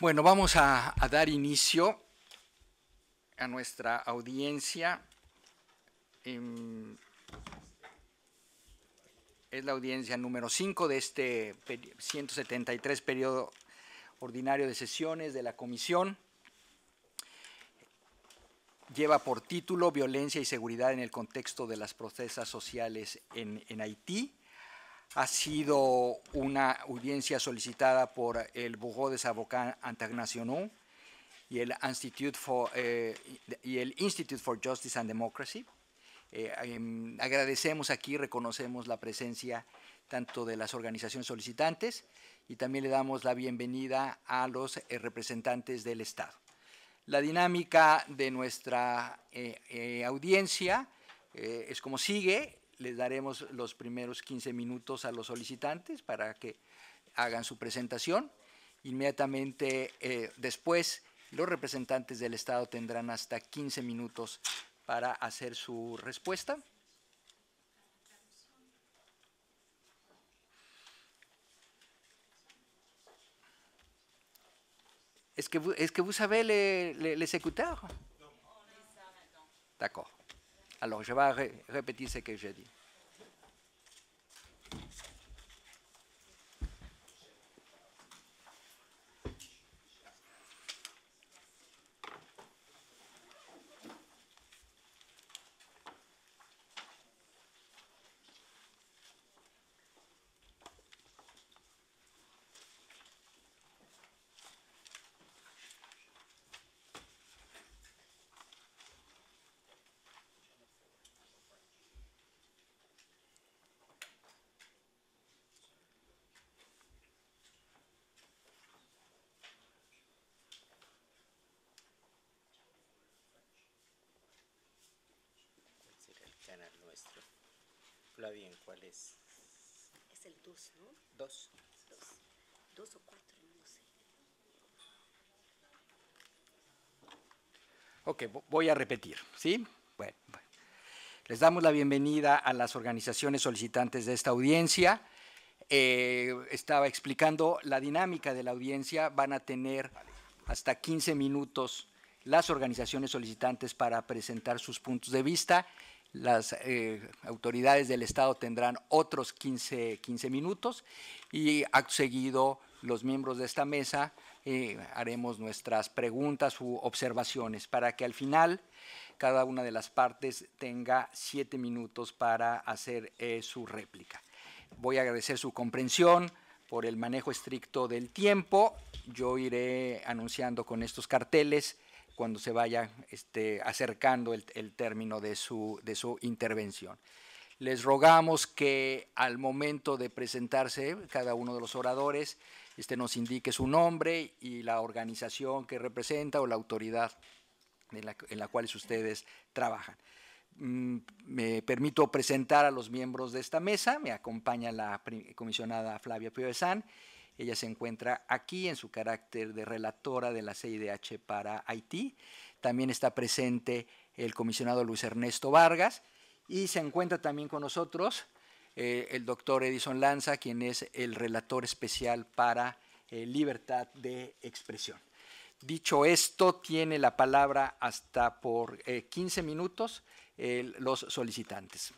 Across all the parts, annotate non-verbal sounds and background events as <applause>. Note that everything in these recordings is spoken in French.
Bueno, vamos a, dar inicio a nuestra audiencia. Em, es la audiencia número 5 de este 173 periodo ordinario de sesiones de la comisión. Lleva por título Violencia y Seguridad en el contexto de las Procesas sociales en Haití ha sido una audiencia solicitada por el Bureau de Sabocán Internationaux y el Institute for, eh, y el Institute for Justice and Democracy. Eh, em, agradecemos aquí, reconocemos la presencia tanto de las organizaciones solicitantes y también le damos la bienvenida a los eh, representantes del Estado. La dinámica de nuestra audiencia es como sigue les daremos los primeros 15 minutos a los solicitantes para que hagan su presentación. Inmediatamente eh, después, los representantes del Estado tendrán hasta 15 minutos para hacer su respuesta. ¿Es que es que vous Alors, je vais répéter ce que j'ai dit. canal nuestro. Flavien, cuál es? Es el 2, ¿no? 2. 2. o 4, no sé. Ok, voy a repetir, ¿sí? Bueno, les damos la bienvenida a las organizaciones solicitantes de esta audiencia. Eh, estaba explicando la dinámica de la audiencia. Van a tener hasta 15 minutos las organizaciones solicitantes para presentar sus puntos de vista las eh, autoridades del Estado tendrán otros 15, 15, minutos y acto seguido los miembros de esta mesa eh, haremos nuestras preguntas u observaciones para que al final cada una de las partes tenga siete minutos para hacer eh, su réplica. Voy a agradecer su comprensión por el manejo estricto del tiempo. Yo iré anunciando con estos carteles cuando se vaya este, acercando el, término de su, intervención. Les rogamos que al momento de presentarse cada uno de los oradores este, nos indique su nombre y la organización que representa o la autoridad en la, cual ustedes trabajan. Mm, me permito presentar a los miembros de esta mesa. Me acompaña la comisionada Flavia Piovesan ella se encuentra aquí en su carácter de relatora de la CIDH para Haití. También está presente el comisionado Luis Ernesto Vargas y se encuentra también con nosotros eh, el doctor Edison Lanza, quien es el relator especial para eh, libertad de expresión. Dicho esto, tiene la palabra hasta por 15 eh, minutos los solicitantes.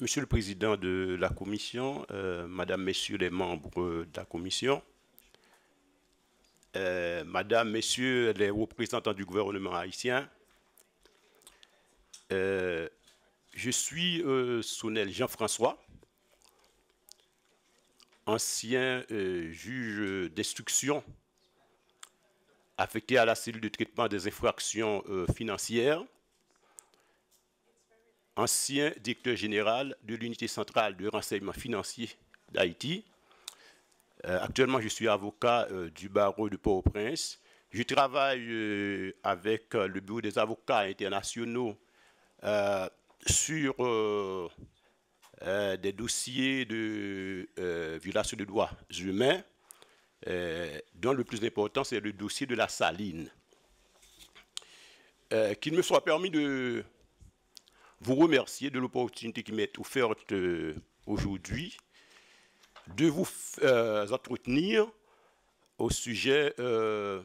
Monsieur le Président de la Commission, euh, Madame, Messieurs les membres de la Commission, euh, Madame, Messieurs les représentants du gouvernement haïtien, euh, je suis Sonel Jean-François, ancien juge d'instruction affecté à la cellule de traitement des infractions financières ancien directeur général de l'unité centrale de renseignement financier d'Haïti. Euh, actuellement, je suis avocat euh, du barreau de Port-au-Prince. Je travaille euh, avec le bureau des avocats internationaux sur des dossiers de violation des droits humains, dont le plus important, c'est le dossier de la saline. Qu'il me soit permis de vous remercier de l'opportunité qui m'est offerte euh, aujourd'hui de vous euh, entretenir au sujet euh,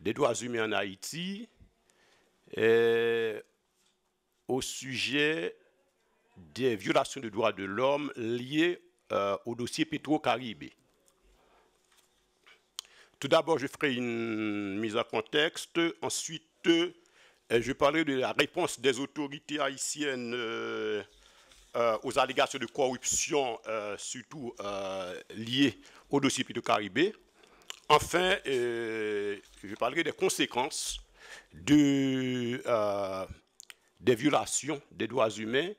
des droits humains en Haïti, et au sujet des violations des droits de l'homme liées au dossier Petro-Caribé. Tout d'abord, je ferai une mise en contexte, ensuite je parlerai de la réponse des autorités haïtiennes euh, euh, aux allégations de corruption, euh, surtout liées au dossier pétro Caribé. Enfin, je parlerai des conséquences des violations des droits humains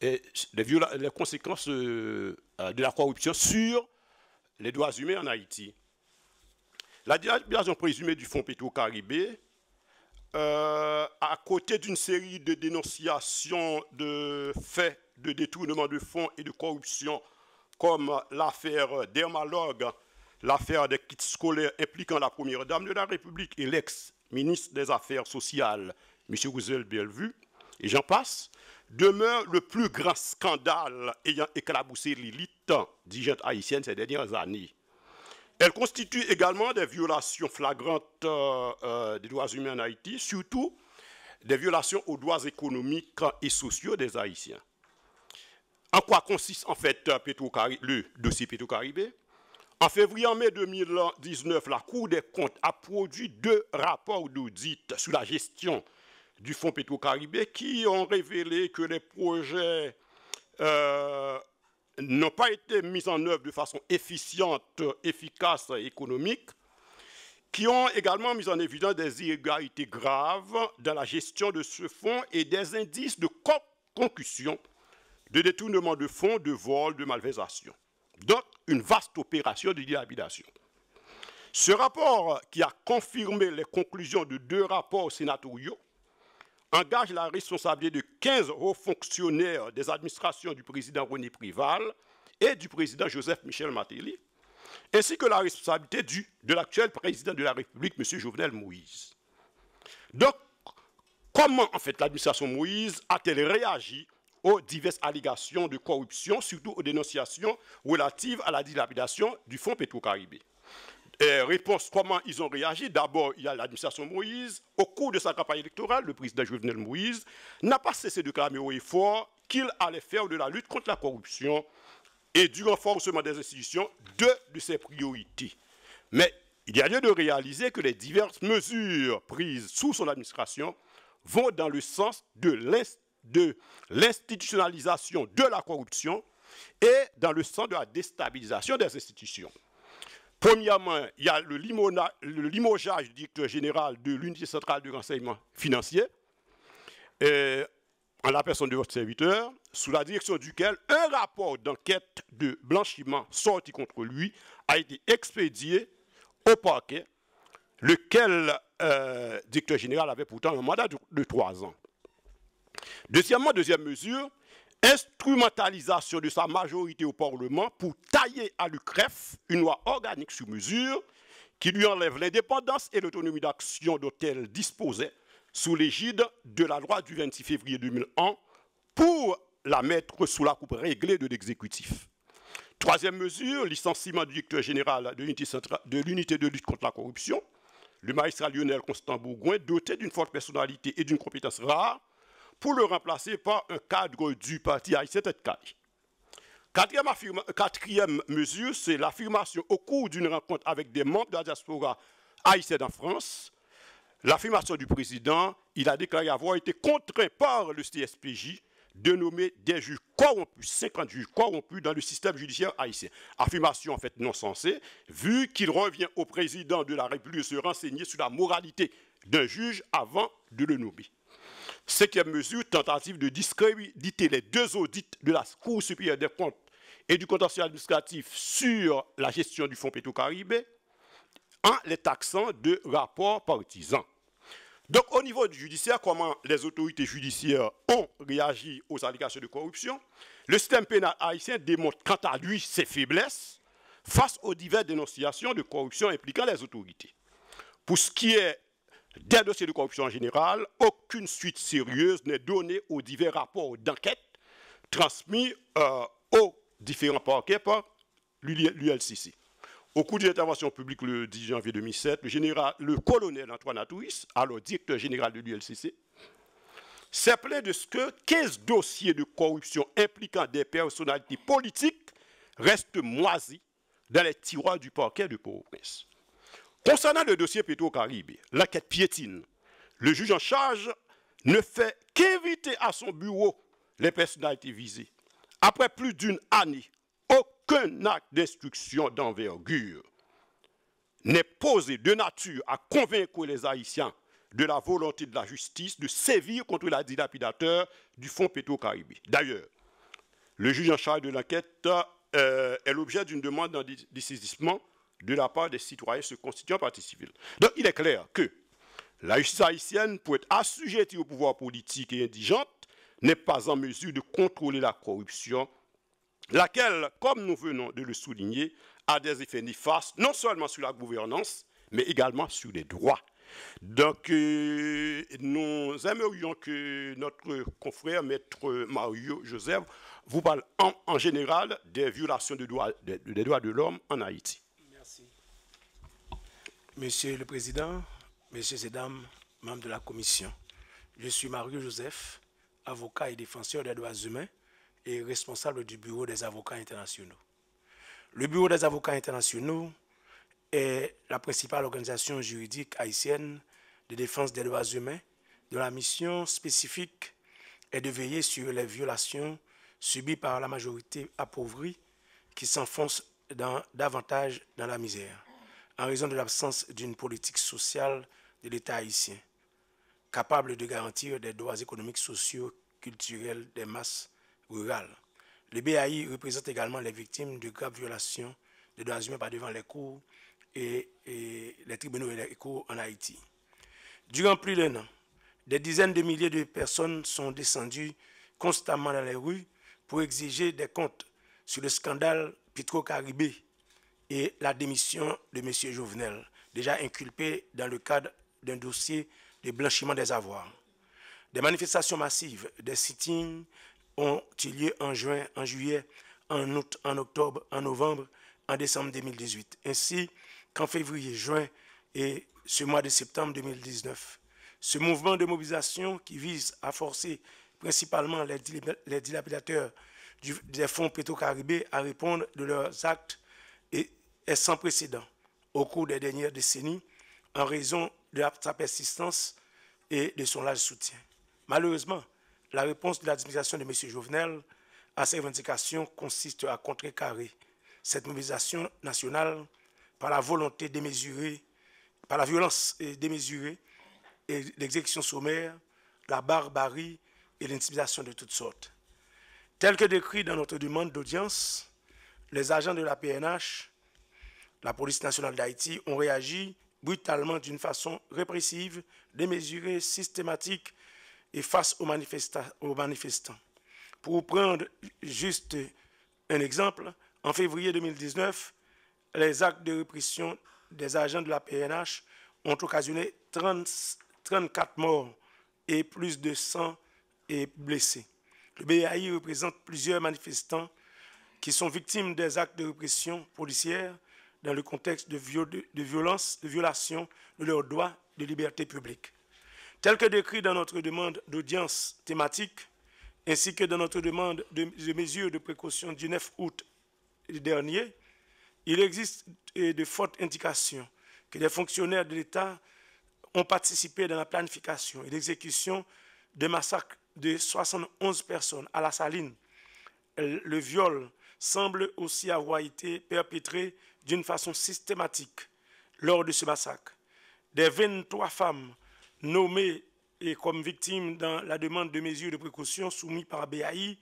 et des, les conséquences de la corruption sur les droits humains en Haïti. La délégation présumée du fonds Pétro-Caribé euh, à côté d'une série de dénonciations de faits de détournement de fonds et de corruption, comme l'affaire Dermalogue, l'affaire des kits scolaires impliquant la première dame de la République et l'ex-ministre des Affaires sociales, M. Roussel Bellevue, et j'en passe, demeure le plus grand scandale ayant éclaboussé l'élite dirigeante haïtienne ces dernières années. Elle constitue également des violations flagrantes euh, euh, des droits humains en Haïti, surtout des violations aux droits économiques et sociaux des Haïtiens. En quoi consiste en fait euh, le dossier Pétro-Caribé En février-mai 2019, la Cour des comptes a produit deux rapports d'audit sur la gestion du fonds Pétro-Caribé qui ont révélé que les projets n'ont pas été mises en œuvre de façon efficiente, efficace et économique, qui ont également mis en évidence des inégalités graves dans la gestion de ce fonds et des indices de concussion, de détournement de fonds, de vol, de malversation. Donc, une vaste opération de dilapidation. Ce rapport, qui a confirmé les conclusions de deux rapports sénatoriaux, engage la responsabilité de 15 hauts fonctionnaires des administrations du président René Prival et du président Joseph Michel Matéli, ainsi que la responsabilité de l'actuel président de la République, M. Jovenel Moïse. Donc, comment en fait l'administration Moïse a-t-elle réagi aux diverses allégations de corruption, surtout aux dénonciations relatives à la dilapidation du fonds Pétro-Caribé et réponse, comment ils ont réagi D'abord, il y a l'administration Moïse. Au cours de sa campagne électorale, le président Jovenel Moïse n'a pas cessé de clamer au et qu'il allait faire de la lutte contre la corruption et du renforcement des institutions deux de ses priorités. Mais il y a lieu de réaliser que les diverses mesures prises sous son administration vont dans le sens de l'institutionnalisation de la corruption et dans le sens de la déstabilisation des institutions. Premièrement, il y a le, limona, du directeur général de l'unité centrale de renseignement financier, euh, en la personne de votre serviteur, sous la direction duquel un rapport d'enquête de blanchiment sorti contre lui a été expédié au parquet, lequel euh, directeur général avait pourtant un mandat de trois ans. Deuxièmement, deuxième mesure, instrumentalisation de sa majorité au Parlement pour tailler à l'UCREF une loi organique sous mesure qui lui enlève l'indépendance et l'autonomie d'action dont elle disposait sous l'égide de la loi du 26 février 2001 pour la mettre sous la coupe réglée de l'exécutif. Troisième mesure, licenciement du directeur général de l'unité de lutte contre la corruption. Le magistrat Lionel Constant Bourgoin, doté d'une forte personnalité et d'une compétence rare, pour le remplacer par un cadre du parti haïtien tetkali Quatrième, quatrième mesure, c'est l'affirmation au cours d'une rencontre avec des membres de la diaspora haïtienne en France. L'affirmation du président, il a déclaré avoir été contraint par le CSPJ de nommer des juges corrompus, 50 juges corrompus dans le système judiciaire haïtien. Affirmation en fait non sensée, vu qu'il revient au président de la République de se renseigner sur la moralité d'un juge avant de le nommer. Cinquième mesure, tentative de discréditer les deux audits de la Cour supérieure des comptes et du contentieux administratif sur la gestion du fonds péto caribé en les taxant de rapports partisans. Donc au niveau du judiciaire, comment les autorités judiciaires ont réagi aux allégations de corruption, le système pénal haïtien démontre quant à lui ses faiblesses face aux diverses dénonciations de corruption impliquant les autorités. Pour ce qui est des dossiers de corruption en général, aucune suite sérieuse n'est donnée aux divers rapports d'enquête transmis euh, aux différents parquets par l'ULCC. Au cours d'une intervention publique le 10 janvier 2007, le, le colonel Antoine Atouis, alors directeur général de l'ULCC, s'est plaint de ce que 15 dossiers de corruption impliquant des personnalités politiques restent moisis dans les tiroirs du parquet de port Concernant le dossier Pétro-Caribe, l'enquête piétine. Le juge en charge ne fait qu'éviter à son bureau les personnalités visées. Après plus d'une année, aucun acte d'instruction d'envergure n'est posé de nature à convaincre les Haïtiens de la volonté de la justice de sévir contre la dilapidateur du fonds Pétro-Caribé. D'ailleurs, le juge en charge de l'enquête euh, est l'objet d'une demande saisissement de la part des citoyens se constituant partie civile. Donc il est clair que la justice haïtienne, pour être assujettie au pouvoir politique et indigente, n'est pas en mesure de contrôler la corruption, laquelle, comme nous venons de le souligner, a des effets néfastes non seulement sur la gouvernance, mais également sur les droits. Donc, euh, nous aimerions que notre confrère, maître Mario Joseph, vous parle en, général des violations des droits de l'homme en Haïti. Monsieur le Président, Messieurs et Dames, membres de la Commission, je suis Mario Joseph, avocat et défenseur des droits humains et responsable du Bureau des avocats internationaux. Le Bureau des avocats internationaux est la principale organisation juridique haïtienne de défense des droits humains dont la mission spécifique est de veiller sur les violations subies par la majorité appauvrie qui s'enfonce davantage dans la misère en raison de l'absence d'une politique sociale de l'État haïtien, capable de garantir des droits économiques, sociaux, culturels des masses rurales. Le BAI représente également les victimes de graves violations des droits humains par devant les cours et, les tribunaux et les en Haïti. Durant plus d'un an, des dizaines de milliers de personnes sont descendues constamment dans les rues pour exiger des comptes sur le scandale Petro-Caribé et la démission de M. Jovenel, déjà inculpé dans le cadre d'un dossier de blanchiment des avoirs. Des manifestations massives, des sittings ont eu lieu en juin, en juillet, en août, en octobre, en novembre, en décembre 2018, ainsi qu'en février, juin et ce mois de septembre 2019. Ce mouvement de mobilisation qui vise à forcer principalement les, dilapidateurs du, des fonds pétro-caribés à répondre de leurs actes et est sans précédent au cours des dernières décennies en raison de sa persistance et de son large soutien. Malheureusement, la réponse de l'administration de M. Jovenel à ses revendications consiste à contrecarrer cette mobilisation nationale par la volonté démesurée, par la violence euh, démesurée et l'exécution sommaire, la barbarie et l'intimidation de toutes sortes. Tel que décrit dans notre demande d'audience, les agents de la PNH la police nationale d'Haïti ont réagi brutalement d'une façon répressive, démesurée, systématique et face aux, manifestants. Pour prendre juste un exemple, en février 2019, les actes de répression des agents de la PNH ont occasionné 34 morts et plus de 100 blessés. Le BAI représente plusieurs manifestants qui sont victimes des actes de répression policière dans le contexte de, de violence, de violation de leurs droits de liberté publique. Tel que décrit dans notre demande d'audience thématique, ainsi que dans notre demande de, mesures de précaution du 9 août dernier, il existe euh, de fortes indications que des fonctionnaires de l'État ont participé dans la planification et l'exécution de massacres de 71 personnes à la saline. Le viol semble aussi avoir été perpétré d'une façon systématique lors de ce massacre. Des 23 femmes nommées comme victimes dans la demande de mesures de précaution soumises par BAI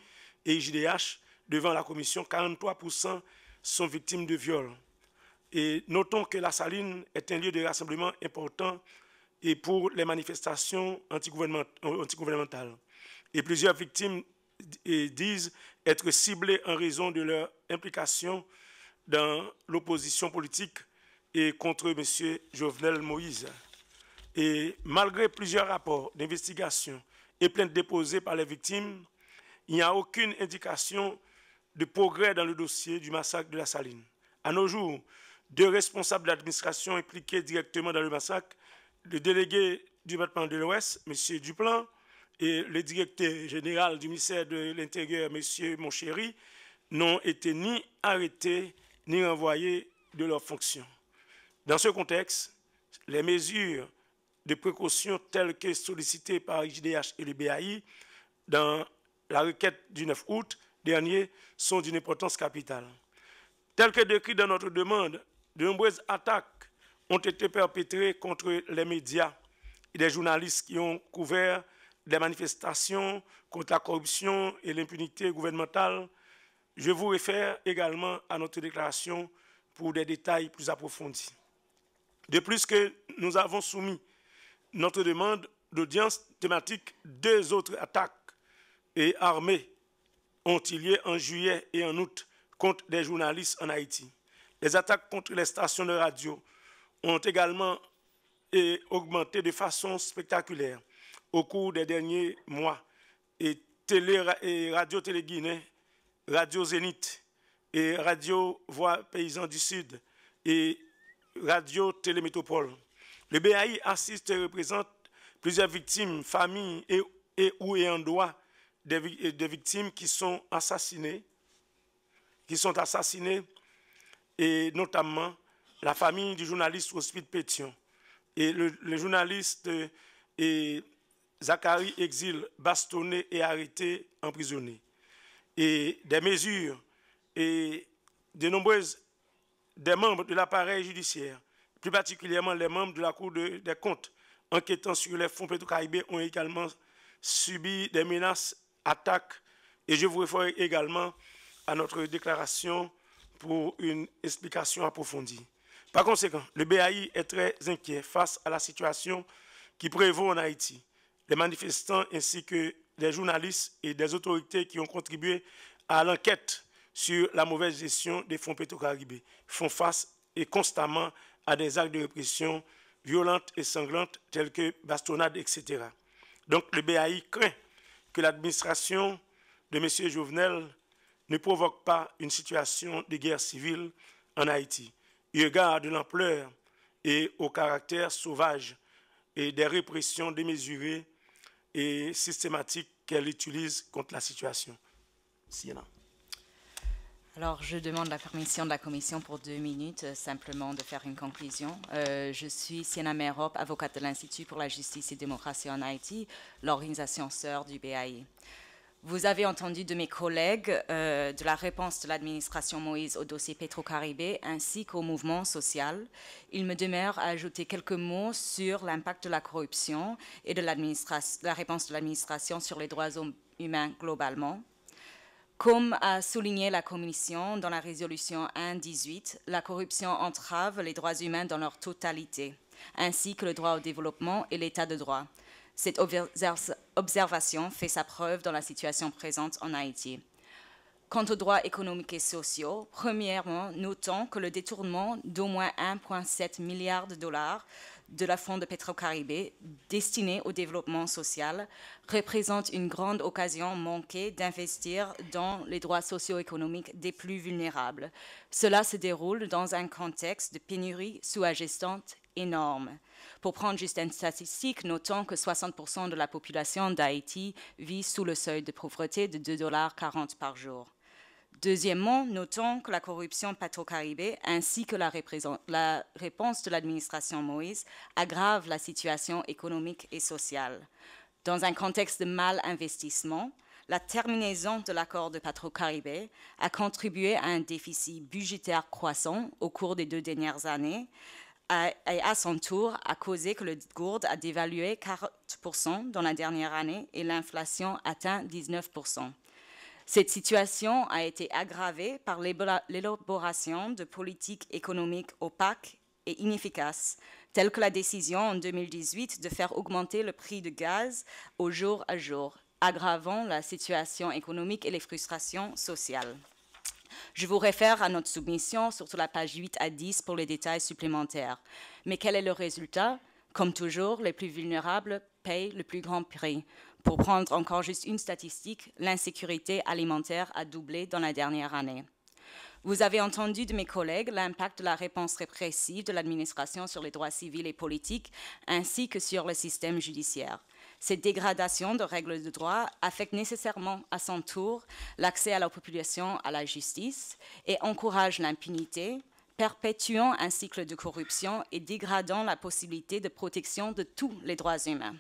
et JDH devant la commission, 43% sont victimes de viol. Et notons que la Saline est un lieu de rassemblement important et pour les manifestations antigouvernementales. Et plusieurs victimes disent être ciblées en raison de leur implication dans l'opposition politique et contre M. Jovenel Moïse. Et malgré plusieurs rapports d'investigation et plaintes déposées par les victimes, il n'y a aucune indication de progrès dans le dossier du massacre de la Saline. À nos jours, deux responsables d'administration impliqués directement dans le massacre, le délégué du département de l'Ouest, M. Duplan, et le directeur général du ministère de l'Intérieur, M. Monchéri, n'ont été ni arrêtés ni renvoyés de leurs fonctions. Dans ce contexte, les mesures de précaution telles que sollicitées par l'IGDH et le BAI dans la requête du 9 août dernier sont d'une importance capitale. Telles que décrit dans notre demande, de nombreuses attaques ont été perpétrées contre les médias et des journalistes qui ont couvert des manifestations contre la corruption et l'impunité gouvernementale je vous réfère également à notre déclaration pour des détails plus approfondis. De plus que nous avons soumis notre demande d'audience thématique, deux autres attaques et armées ont eu lieu en juillet et en août contre des journalistes en Haïti. Les attaques contre les stations de radio ont également augmenté de façon spectaculaire au cours des derniers mois et, et Radio Télé Guinée Radio Zénith et Radio Voix Paysans du Sud et Radio Télémétropole. Le BAI assiste et représente plusieurs victimes, familles et, ou et en droit des, victimes qui sont assassinées, qui sont assassinées, et notamment la famille du journaliste Rospide Pétion. Et le, journaliste euh, et Zachary Exil, bastonné et arrêté, emprisonné et des mesures et de nombreuses des membres de l'appareil judiciaire, plus particulièrement les membres de la Cour des comptes enquêtant sur les fonds pétro-caribé ont également subi des menaces, attaques et je vous réfère également à notre déclaration pour une explication approfondie. Par conséquent, le BAI est très inquiet face à la situation qui prévaut en Haïti. Les manifestants ainsi que des journalistes et des autorités qui ont contribué à l'enquête sur la mauvaise gestion des fonds pétro-caribé font face et constamment à des actes de répression violentes et sanglantes tels que bastonnades, etc. Donc le BAI craint que l'administration de M. Jovenel ne provoque pas une situation de guerre civile en Haïti. Il regarde de l'ampleur et au caractère sauvage et des répressions démesurées et systématique qu'elle utilise contre la situation. Sienna. Alors, je demande la permission de la Commission pour deux minutes, euh, simplement de faire une conclusion. Euh, je suis Sienna Merop, avocate de l'Institut pour la justice et démocratie en Haïti, l'organisation sœur du BAI. Vous avez entendu de mes collègues euh, de la réponse de l'administration Moïse au dossier petro caribé ainsi qu'au mouvement social. Il me demeure à ajouter quelques mots sur l'impact de la corruption et de la réponse de l'administration sur les droits humains globalement. Comme a souligné la Commission dans la résolution 1.18, la corruption entrave les droits humains dans leur totalité, ainsi que le droit au développement et l'état de droit. Cette observation fait sa preuve dans la situation présente en Haïti. Quant aux droits économiques et sociaux, premièrement, notons que le détournement d'au moins 1,7 milliard de dollars de la Fonds de Petro-Caribé destiné au développement social représente une grande occasion manquée d'investir dans les droits socio-économiques des plus vulnérables. Cela se déroule dans un contexte de pénurie sous-agissante énorme. Pour prendre juste une statistique, notons que 60% de la population d'Haïti vit sous le seuil de pauvreté de 2,40 par jour. Deuxièmement, notons que la corruption patro caribé ainsi que la, réponse de l'administration Moïse aggrave la situation économique et sociale. Dans un contexte de mal investissement, la terminaison de l'accord de Patro-Caribé a contribué à un déficit budgétaire croissant au cours des deux dernières années et à son tour a causé que le gourde a dévalué 40% dans la dernière année et l'inflation atteint 19%. Cette situation a été aggravée par l'élaboration de politiques économiques opaques et inefficaces, telles que la décision en 2018 de faire augmenter le prix du gaz au jour à jour, aggravant la situation économique et les frustrations sociales. Je vous réfère à notre soumission, sur la page 8 à 10, pour les détails supplémentaires. Mais quel est le résultat Comme toujours, les plus vulnérables payent le plus grand prix. Pour prendre encore juste une statistique, l'insécurité alimentaire a doublé dans la dernière année. Vous avez entendu de mes collègues l'impact de la réponse répressive de l'administration sur les droits civils et politiques, ainsi que sur le système judiciaire. Cette dégradation de règles de droit affecte nécessairement à son tour l'accès à la population à la justice et encourage l'impunité, perpétuant un cycle de corruption et dégradant la possibilité de protection de tous les droits humains.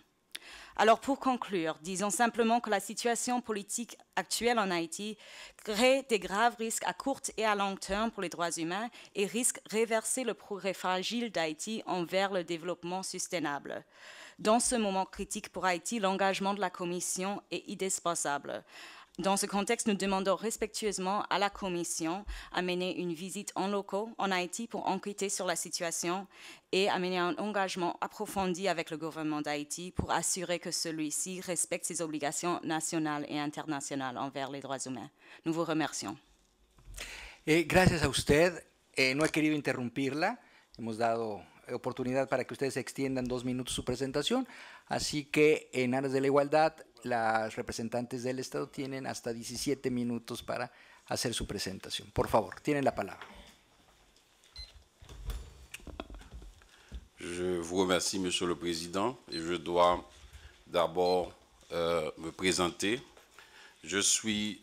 Alors pour conclure, disons simplement que la situation politique actuelle en Haïti crée des graves risques à court et à long terme pour les droits humains et risque de réverser le progrès fragile d'Haïti envers le développement sustainable. Dans ce moment critique pour Haïti, l'engagement de la Commission est indispensable. Dans ce contexte, nous demandons respectueusement à la Commission à mener une visite en loco en Haïti pour enquêter sur la situation et à mener un engagement approfondi avec le gouvernement d'Haïti pour assurer que celui-ci respecte ses obligations nationales et internationales envers les droits humains. Nous vous remercions. Merci eh, à vous. Je Eh, no pas interrompre. Nous avons donné oportunidad para que ustedes extiendan dos minutos su presentación. Así que en aras de la igualdad, las representantes del Estado tienen hasta 17 minutos para hacer su presentación. Por favor, tienen la palabra. Je vous remercie, Monsieur le Président, et je dois d'abord euh, me présenter. Je suis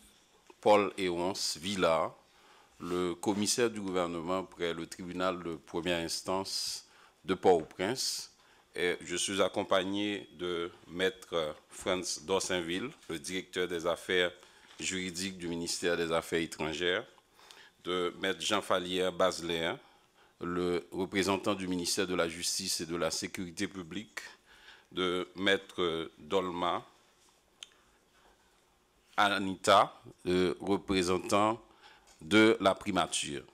Paul Eons Villa, le commissaire du gouvernement près le tribunal de première instance de Port-au-Prince. je suis accompagné de Maître Franz Dossinville, le directeur des affaires juridiques du ministère des Affaires étrangères, de Maître Jean falière Basler, le représentant du ministère de la Justice et de la Sécurité publique, de Maître Dolma, Anita, le représentant de la primature.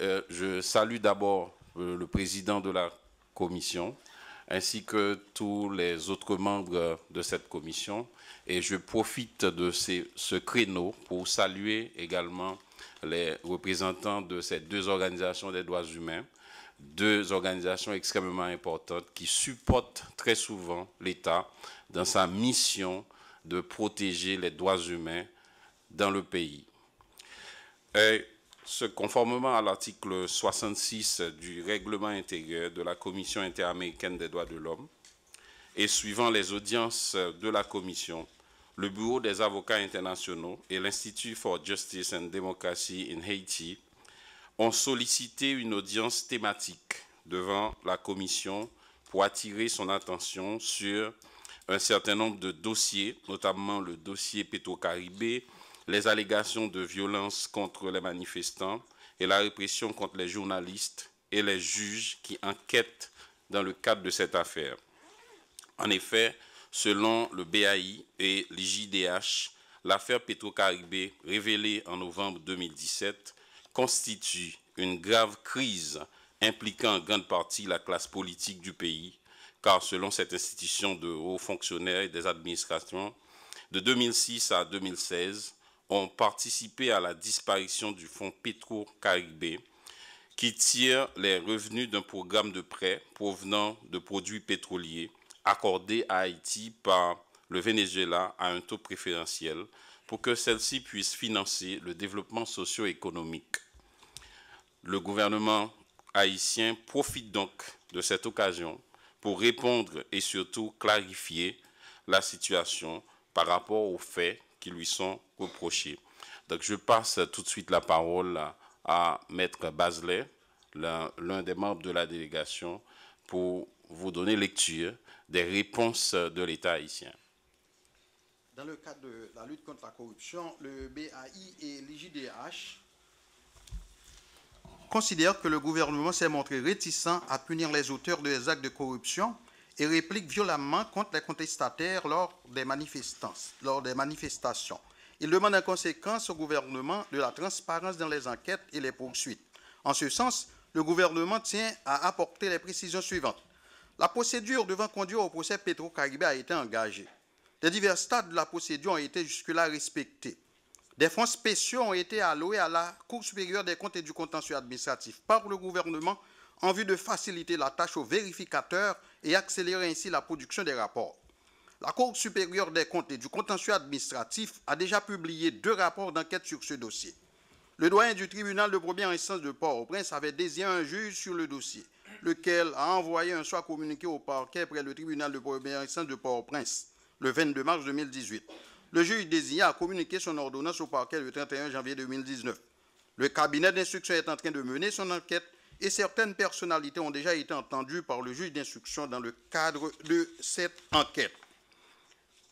Euh, je salue d'abord euh, le président de la commission, ainsi que tous les autres membres de cette commission. Et je profite de ces, ce créneau pour saluer également les représentants de ces deux organisations des droits humains, deux organisations extrêmement importantes qui supportent très souvent l'État dans sa mission de protéger les droits humains dans le pays conformément à l'article 66 du règlement intérieur de la Commission interaméricaine des droits de l'homme et suivant les audiences de la Commission, le Bureau des avocats internationaux et l'Institut for Justice and Democracy in Haiti ont sollicité une audience thématique devant la Commission pour attirer son attention sur un certain nombre de dossiers, notamment le dossier Pétro-Caribé, les allégations de violence contre les manifestants et la répression contre les journalistes et les juges qui enquêtent dans le cadre de cette affaire. En effet, selon le BAI et l'IJDH, l'affaire Petro-Caribé, révélée en novembre 2017, constitue une grave crise impliquant en grande partie la classe politique du pays, car selon cette institution de hauts fonctionnaires et des administrations, de 2006 à 2016, ont participé à la disparition du fonds pétro Caribé qui tire les revenus d'un programme de prêts provenant de produits pétroliers accordés à Haïti par le Venezuela à un taux préférentiel pour que celle-ci puisse financer le développement socio-économique. Le gouvernement haïtien profite donc de cette occasion pour répondre et surtout clarifier la situation par rapport aux faits qui lui sont reprochés. Donc je passe tout de suite la parole à Maître Basley, l'un des membres de la délégation, pour vous donner lecture des réponses de l'État haïtien. Dans le cadre de la lutte contre la corruption, le BAI et l'IJDH considèrent que le gouvernement s'est montré réticent à punir les auteurs des actes de corruption et réplique violemment contre les contestataires lors des, manifestations. Il demande en conséquence au gouvernement de la transparence dans les enquêtes et les poursuites. En ce sens, le gouvernement tient à apporter les précisions suivantes. La procédure devant conduire au procès Petro-Caribé a été engagée. Les divers stades de la procédure ont été jusque-là respectés. Des fonds spéciaux ont été alloués à la Cour supérieure des comptes et du contentieux administratif par le gouvernement en vue de faciliter la tâche aux vérificateurs et accélérer ainsi la production des rapports. La Cour supérieure des comptes et du contentieux administratif a déjà publié deux rapports d'enquête sur ce dossier. Le doyen du tribunal de première instance de Port-au-Prince avait désigné un juge sur le dossier, lequel a envoyé un soir communiqué au parquet près le tribunal de première instance de Port-au-Prince le 22 mars 2018. Le juge désigné a communiqué son ordonnance au parquet le 31 janvier 2019. Le cabinet d'instruction est en train de mener son enquête et certaines personnalités ont déjà été entendues par le juge d'instruction dans le cadre de cette enquête.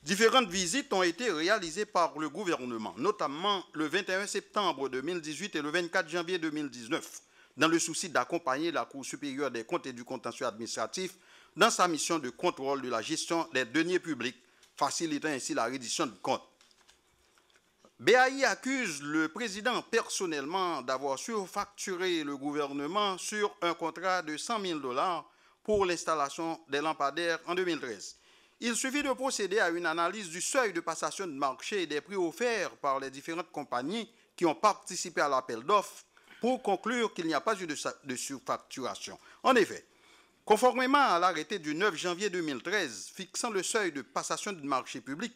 Différentes visites ont été réalisées par le gouvernement, notamment le 21 septembre 2018 et le 24 janvier 2019, dans le souci d'accompagner la Cour supérieure des comptes et du contentieux administratif dans sa mission de contrôle de la gestion des deniers publics, facilitant ainsi la reddition de comptes. BAI accuse le président personnellement d'avoir surfacturé le gouvernement sur un contrat de 100 000 dollars pour l'installation des lampadaires en 2013. Il suffit de procéder à une analyse du seuil de passation de marché et des prix offerts par les différentes compagnies qui ont participé à l'appel d'offres pour conclure qu'il n'y a pas eu de, surfacturation. En effet, conformément à l'arrêté du 9 janvier 2013 fixant le seuil de passation de marché public,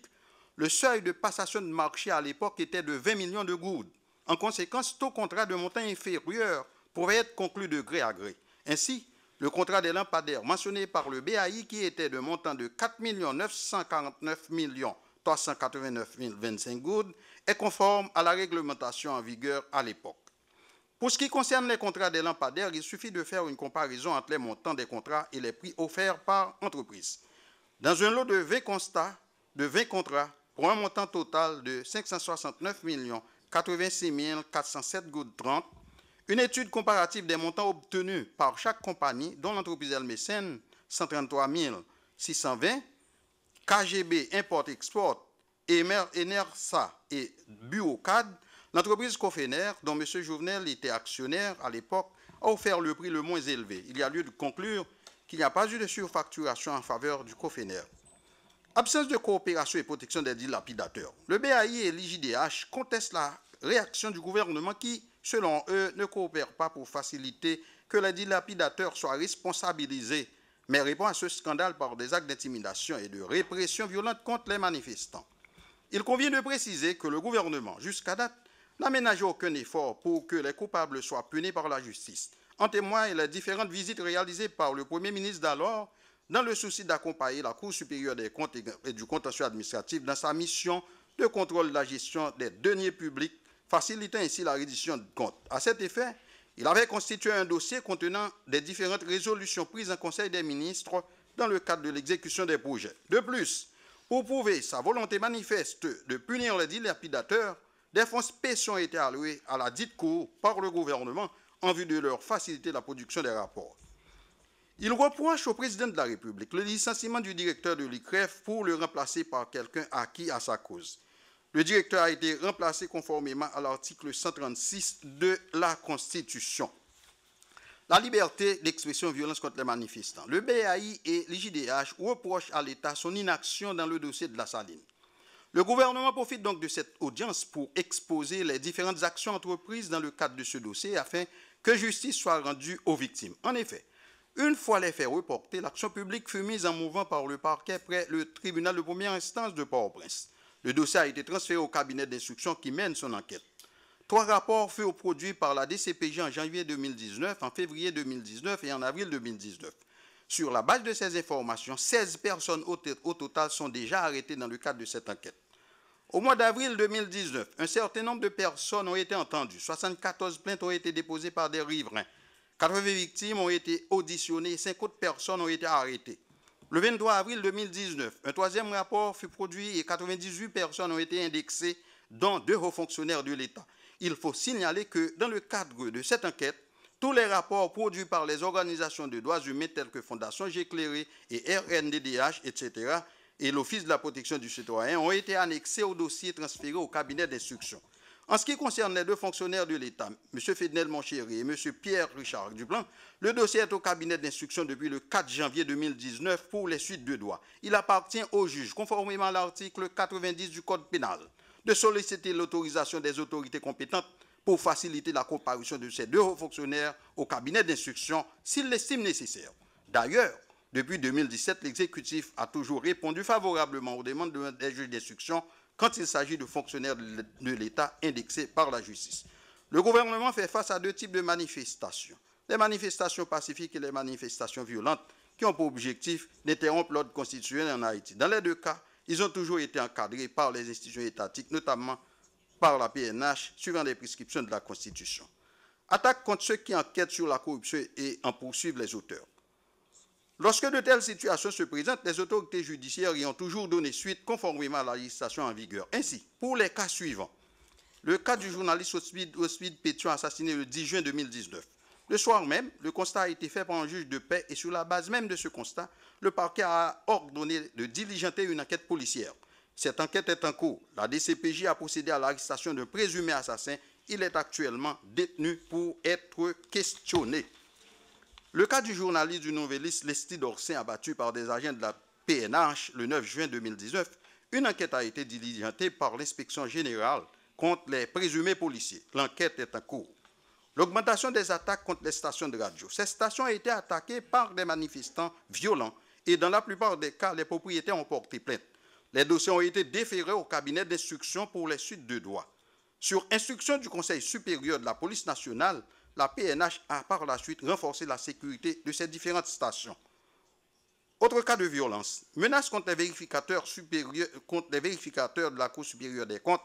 le seuil de passation de marché à l'époque était de 20 millions de goudes. En conséquence, tout contrat de montant inférieur pouvait être conclu de gré à gré. Ainsi, le contrat des lampadaires mentionné par le BAI, qui était de montant de 4 949 389 025 goudes, est conforme à la réglementation en vigueur à l'époque. Pour ce qui concerne les contrats des lampadaires, il suffit de faire une comparaison entre les montants des contrats et les prix offerts par entreprise. Dans un lot de 20 constats, de 20 contrats, pour un montant total de 569 86 407 gouttes 30. Une étude comparative des montants obtenus par chaque compagnie, dont l'entreprise Mécène, 133 620, KGB Import-Export, Enersa et Buocad, l'entreprise Cofener, dont M. Jouvenel était actionnaire à l'époque, a offert le prix le moins élevé. Il y a lieu de conclure qu'il n'y a pas eu de surfacturation en faveur du Cofener. Absence de coopération et protection des dilapidateurs. Le BAI et l'IJDH contestent la réaction du gouvernement qui, selon eux, ne coopère pas pour faciliter que les dilapidateurs soient responsabilisés, mais répond à ce scandale par des actes d'intimidation et de répression violente contre les manifestants. Il convient de préciser que le gouvernement, jusqu'à date, n'a ménagé aucun effort pour que les coupables soient punis par la justice. En témoignent les différentes visites réalisées par le Premier ministre d'alors dans le souci d'accompagner la Cour supérieure des comptes et du contentieux administratif dans sa mission de contrôle de la gestion des deniers publics, facilitant ainsi la reddition de comptes. À cet effet, il avait constitué un dossier contenant des différentes résolutions prises en Conseil des ministres dans le cadre de l'exécution des projets. De plus, pour prouver sa volonté manifeste de punir les dilapidateurs, des fonds spéciaux ont été alloués à la dite cour par le gouvernement en vue de leur faciliter la production des rapports. Il reproche au président de la République le licenciement du directeur de l'ICREF pour le remplacer par quelqu'un acquis à sa cause. Le directeur a été remplacé conformément à l'article 136 de la Constitution. La liberté d'expression violence contre les manifestants. Le BAI et l'IJDH reprochent à l'État son inaction dans le dossier de la saline. Le gouvernement profite donc de cette audience pour exposer les différentes actions entreprises dans le cadre de ce dossier afin que justice soit rendue aux victimes. En effet, une fois les faits reportés, l'action publique fut mise en mouvement par le parquet près le tribunal de première instance de Port-au-Prince. Le dossier a été transféré au cabinet d'instruction qui mène son enquête. Trois rapports furent produits par la DCPJ en janvier 2019, en février 2019 et en avril 2019. Sur la base de ces informations, 16 personnes au, au total sont déjà arrêtées dans le cadre de cette enquête. Au mois d'avril 2019, un certain nombre de personnes ont été entendues. 74 plaintes ont été déposées par des riverains. 80 victimes ont été auditionnées, 5 autres personnes ont été arrêtées. Le 23 avril 2019, un troisième rapport fut produit et 98 personnes ont été indexées, dont deux hauts fonctionnaires de l'État. Il faut signaler que dans le cadre de cette enquête, tous les rapports produits par les organisations de droits humains telles que Fondation Géclairé et RNDDH, etc., et l'Office de la protection du citoyen ont été annexés au dossier transférés au cabinet d'instruction. En ce qui concerne les deux fonctionnaires de l'État, M. Fédnel Monchéry et M. Pierre Richard Duplan, le dossier est au cabinet d'instruction depuis le 4 janvier 2019 pour les suites de droit. Il appartient au juge, conformément à l'article 90 du Code pénal, de solliciter l'autorisation des autorités compétentes pour faciliter la comparution de ces deux fonctionnaires au cabinet d'instruction s'il l'estime nécessaire. D'ailleurs, depuis 2017, l'exécutif a toujours répondu favorablement aux demandes des juges d'instruction quand il s'agit de fonctionnaires de l'État indexés par la justice. Le gouvernement fait face à deux types de manifestations. Les manifestations pacifiques et les manifestations violentes qui ont pour objectif d'interrompre l'ordre constitutionnel en Haïti. Dans les deux cas, ils ont toujours été encadrés par les institutions étatiques, notamment par la PNH, suivant les prescriptions de la Constitution. Attaque contre ceux qui enquêtent sur la corruption et en poursuivent les auteurs. Lorsque de telles situations se présentent, les autorités judiciaires y ont toujours donné suite conformément à la législation en vigueur. Ainsi, pour les cas suivants, le cas du journaliste Ospide, Pétion assassiné le 10 juin 2019. Le soir même, le constat a été fait par un juge de paix et sur la base même de ce constat, le parquet a ordonné de diligenter une enquête policière. Cette enquête est en cours. La DCPJ a procédé à l'arrestation d'un présumé assassin. Il est actuellement détenu pour être questionné. Le cas du journaliste du Nouvelliste, lestid Dorsin abattu par des agents de la PNH le 9 juin 2019, une enquête a été diligentée par l'inspection générale contre les présumés policiers. L'enquête est en cours. L'augmentation des attaques contre les stations de radio. Ces stations ont été attaquées par des manifestants violents et dans la plupart des cas, les propriétaires ont porté plainte. Les dossiers ont été déférés au cabinet d'instruction pour les suites de droit. Sur instruction du Conseil supérieur de la police nationale, la PNH a par la suite renforcé la sécurité de ces différentes stations. Autre cas de violence, menace contre les vérificateurs, supérieurs, contre vérificateurs de la Cour supérieure des comptes